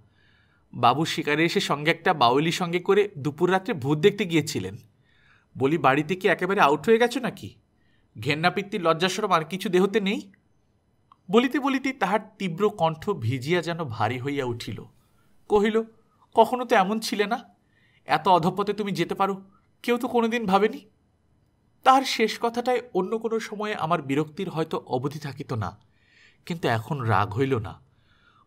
বাবু শিকারে এসে সঙ্গে একটা বাউলি সঙ্গে করে দুপুর রাত্রে ভূত দেখতে গিয়েছিলেন বলি বাড়িতে কি একেবারে আউট হয়ে গেছো নাকি ঘেন্নাপিত্তির লজ্জাস্বরম আর কিছু দেহতে নেই বলিতে বলিতে তাহার তীব্র কণ্ঠ ভিজিয়া যেন ভারী হইয়া উঠিল কহিল কখনো তো এমন ছিলে না এত অধপথে তুমি যেতে পারো কেউ তো কোনোদিন ভাবেনি তাহার শেষ কথাটায় অন্য কোনো সময়ে আমার বিরক্তির হয়তো অবধি থাকিত না কিন্তু এখন রাগ হইল না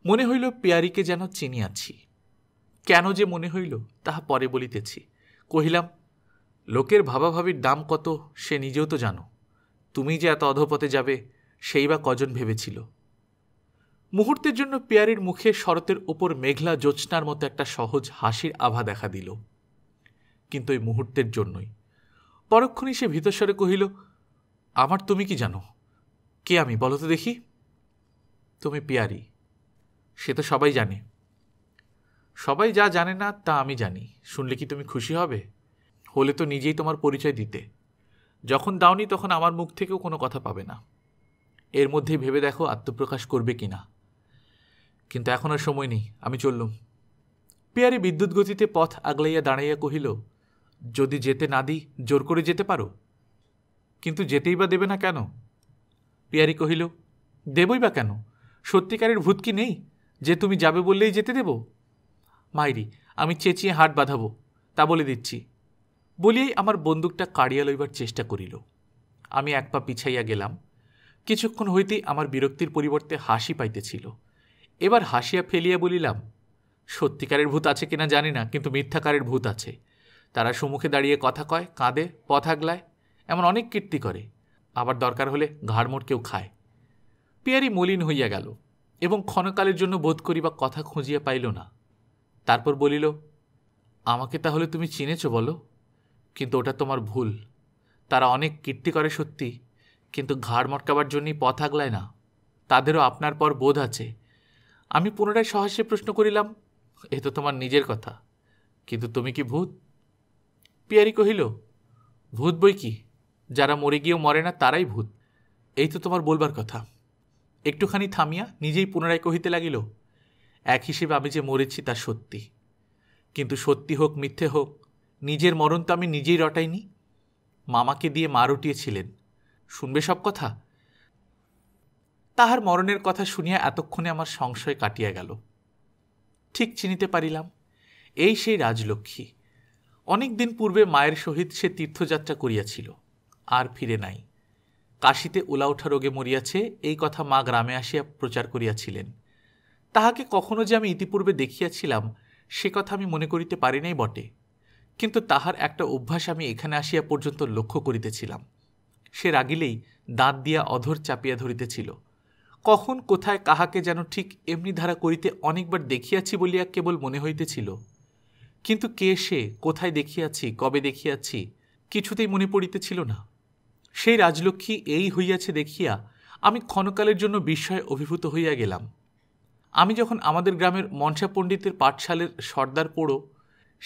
মনে হইল পেয়ারিকে যেন চিনিয়াছি কেন যে মনে হইল তাহা পরে বলিতেছি কহিলাম লোকের ভাবাভাবির দাম কত সে নিজেও তো জানো তুমি যে এত অধপথে যাবে সেই বা কজন ভেবেছিল মুহূর্তের জন্য পেয়ারির মুখে শরতের ওপর মেঘলা জোৎস্নার মতো একটা সহজ হাসির আভা দেখা দিল কিন্তু ওই মুহূর্তের জন্যই পরক্ষণই সে ভিতস্বরে কহিল আমার তুমি কি জানো কে আমি বলো তো দেখি তুমি পিয়ারি সে তো সবাই জানে সবাই যা জানে না তা আমি জানি শুনলে কি তুমি খুশি হবে হলে তো নিজেই তোমার পরিচয় দিতে যখন দাওনি তখন আমার মুখ থেকেও কোনো কথা পাবে না এর মধ্যে ভেবে দেখো আত্মপ্রকাশ করবে কি না কিন্তু এখন আর সময় নেই আমি চললুম পেয়ারি বিদ্যুৎ গতিতে পথ আগলাইয়া দাঁড়াইয়া কহিল যদি যেতে না দিই জোর করে যেতে পারো কিন্তু যেতেই বা দেবে না কেন পিয়ারি কহিল দেবই বা কেন সত্যিকারের ভূত কি নেই যে তুমি যাবে বললেই যেতে দেব মাইরি আমি চেঁচিয়ে হাট বাঁধাবো তা বলে দিচ্ছি বলিয়াই আমার বন্দুকটা কাড়িয়া লইবার চেষ্টা করিল আমি এক পা পিছাইয়া গেলাম কিছুক্ষণ হইতেই আমার বিরক্তির পরিবর্তে হাসি পাইতেছিল এবার হাসিয়া ফেলিয়া বলিলাম সত্যিকারের ভূত আছে কিনা জানি না কিন্তু মিথ্যাকারের ভূত আছে তারা সম্মুখে দাঁড়িয়ে কথা কয় কাঁদে পথ আগলায় এমন অনেক কীর্তি করে আবার দরকার হলে ঘাড়মোট কেউ খায় পেয়ারি মলিন হইয়া গেল এবং ক্ষণকালের জন্য বোধ করিবা কথা খুঁজিয়া পাইল না তারপর বলিল আমাকে তাহলে তুমি চিনেছ বলো কিন্তু ওটা তোমার ভুল তারা অনেক কীর্তি করে সত্যি কিন্তু ঘাড় মটকাবার জন্যই পথ আগলায় না তাদেরও আপনার পর বোধ আছে আমি পুনরায় সহাস্যে প্রশ্ন করিলাম এ তো তোমার নিজের কথা কিন্তু তুমি কি ভূত পিয়ারি কহিল ভূত বই কি যারা মরে গিয়েও মরে না তারাই ভূত এই তো তোমার বলবার কথা একটুখানি থামিয়া নিজেই পুনরায় কহিতে লাগিল এক হিসেবে আমি যে মরেছি তা সত্যি কিন্তু সত্যি হোক মিথ্যে হোক নিজের মরণ তো আমি নিজেই রটাইনি মামাকে দিয়ে মা রটিয়েছিলেন শুনবে সব কথা তাহার মরণের কথা শুনিয়া এতক্ষণে আমার সংশয় কাটিয়া গেল ঠিক চিনিতে পারিলাম এই সেই রাজলক্ষ্মী অনেক দিন পূর্বে মায়ের সহিত সে তীর্থযাত্রা করিয়াছিল আর ফিরে নাই কাশিতে উলা ওঠা রোগে মরিয়াছে এই কথা মা গ্রামে আসিয়া প্রচার করিয়াছিলেন তাহাকে কখনো যে আমি ইতিপূর্বে দেখিয়াছিলাম সে কথা আমি মনে করিতে পারি নাই বটে কিন্তু তাহার একটা অভ্যাস আমি এখানে আসিয়া পর্যন্ত লক্ষ্য করিতেছিলাম সে রাগিলেই দাঁত দিয়া অধর চাপিয়া ধরিতেছিল কখন কোথায় কাহাকে যেন ঠিক এমনি ধারা করিতে অনেকবার দেখিয়াছি বলিয়া কেবল মনে হইতেছিল কিন্তু কে সে কোথায় দেখিয়াছি কবে দেখিয়াছি কিছুতেই মনে পড়িতেছিল না সেই রাজলক্ষ্মী এই হইয়াছে দেখিয়া আমি ক্ষণকালের জন্য বিস্ময়ে অভিভূত হইয়া গেলাম আমি যখন আমাদের গ্রামের মনসা পণ্ডিতের পাঠশালের সর্দার পোড়ো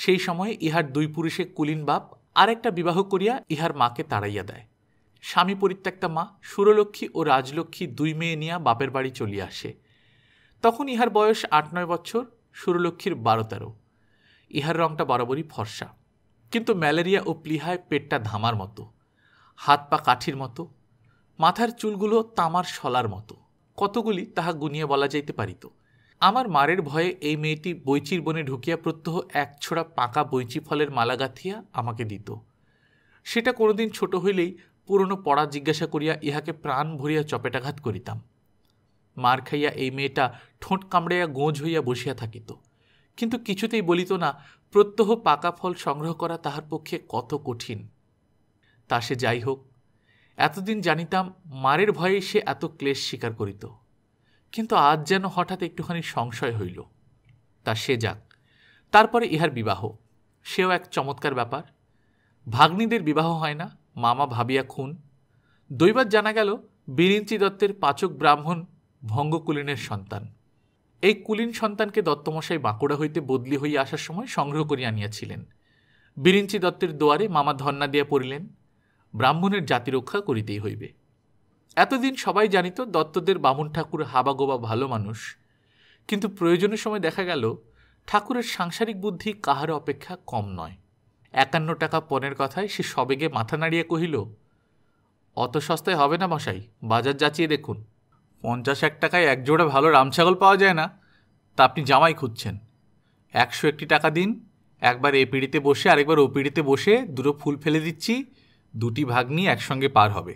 সেই সময়ে ইহার দুই পুরুষে কুলীন বাপ আর একটা বিবাহ করিয়া ইহার মাকে তাড়াইয়া দেয় স্বামী পরিত্যক্তা মা সুরলক্ষ্মী ও রাজলক্ষ্মী দুই মেয়ে নিয়া বাপের বাড়ি চলিয়া আসে তখন ইহার বয়স আট নয় বছর সুরলক্ষ্মীর বারো তেরো ইহার রংটা বরাবরই ফর্সা কিন্তু ম্যালেরিয়া ও প্লিহায় পেটটা ধামার মতো হাত পা কাঠির মতো মাথার চুলগুলো তামার শলার মতো কতগুলি তাহা গুনিয়ে বলা যাইতে পারিত আমার মারের ভয়ে এই মেয়েটি বৈচির বনে ঢুকিয়া প্রত্যহ এক ছোড়া পাকা বইচি ফলের মালা গাঁথিয়া আমাকে দিত সেটা কোনোদিন ছোট হইলেই পুরনো পড়া জিজ্ঞাসা করিয়া ইহাকে প্রাণ ভরিয়া চপেটাঘাত করিতাম মার খাইয়া এই মেয়েটা ঠোঁট কামড়াইয়া গোঁজ হইয়া বসিয়া থাকিত কিন্তু কিছুতেই বলিত না প্রত্যহ পাকা ফল সংগ্রহ করা তাহার পক্ষে কত কঠিন তা সে যাই হোক এতদিন জানিতাম মারের ভয়ে সে এত ক্লেশ স্বীকার করিত কিন্তু আজ যেন হঠাৎ একটুখানি সংশয় হইল তা সে যাক তারপরে ইহার বিবাহ সেও এক চমৎকার ব্যাপার ভাগ্নিদের বিবাহ হয় না মামা ভাবিয়া খুন দৈবাত জানা গেল বীরিঞ্চি দত্তের পাচক ব্রাহ্মণ ভঙ্গকুলিনের সন্তান এই কুলিন সন্তানকে দত্তমশাই বাঁকুড়া হইতে বদলি হইয়া আসার সময় সংগ্রহ করিয়া আনিয়াছিলেন বিরিঞ্চি দত্তের দোয়ারে মামা ধন্না দিয়া পড়িলেন ব্রাহ্মণের জাতি রক্ষা করিতেই হইবে এতদিন সবাই জানিত দত্তদের বামুন ঠাকুর হাবাগোবা ভালো মানুষ কিন্তু প্রয়োজনের সময় দেখা গেল ঠাকুরের সাংসারিক বুদ্ধি কাহার অপেক্ষা কম নয় একান্ন টাকা পণের কথায় সে সবেগে মাথা নাড়িয়ে কহিল অত সস্তায় হবে না মশাই বাজার যাচিয়ে দেখুন পঞ্চাশ এক টাকায় এক জোড়া ভালো রামছাগল পাওয়া যায় না তা আপনি জামাই খুঁজছেন একশো একটি টাকা দিন একবার এ পিড়িতে বসে আরেকবার ও পিড়িতে বসে দুটো ফুল ফেলে দিচ্ছি দুটি ভাগ নিয়ে একসঙ্গে পার হবে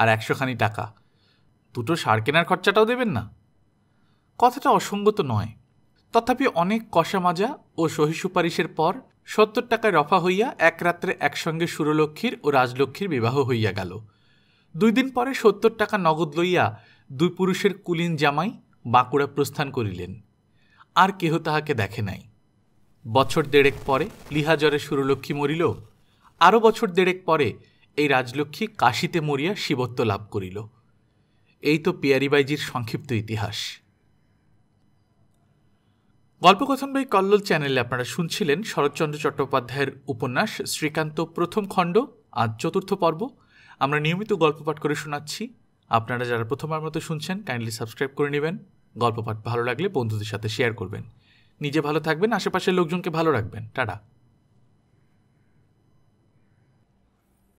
আর একশোখানি টাকা দুটো সার কেনার খরচাটাও দেবেন না কথাটা অসঙ্গত নয় তথাপি অনেক কষা মাজা ও সহি সুপারিশের পর সত্তর টাকায় রফা হইয়া এক রাত্রে একসঙ্গে সুরলক্ষ্মীর ও রাজলক্ষ্মীর বিবাহ হইয়া গেল দুই দিন পরে সত্তর টাকা নগদ লইয়া দুই পুরুষের কুলিন জামাই বাঁকুড়া প্রস্থান করিলেন আর কেহ তাহাকে দেখে নাই বছর দেড়েক পরে লিহাজরে সুরলক্ষ্মী মরিল আরও বছর দেড়েক পরে এই রাজলক্ষ্মী কাশিতে মরিয়া শিবত্ব লাভ করিল এই তো পিয়ারিবাইজির সংক্ষিপ্ত ইতিহাস গল্পকথন বাই কল্লোল চ্যানেলে আপনারা শুনছিলেন শরৎচন্দ্র চট্টোপাধ্যায়ের উপন্যাস শ্রীকান্ত প্রথম খণ্ড আজ চতুর্থ পর্ব আমরা নিয়মিত গল্প পাঠ করে শোনাচ্ছি আপনারা যারা প্রথমবার মতো শুনছেন কাইন্ডলি সাবস্ক্রাইব করে নেবেন গল্প পাঠ ভালো লাগলে বন্ধুদের সাথে শেয়ার করবেন নিজে ভালো থাকবেন আশেপাশের লোকজনকে ভালো রাখবেন টাটা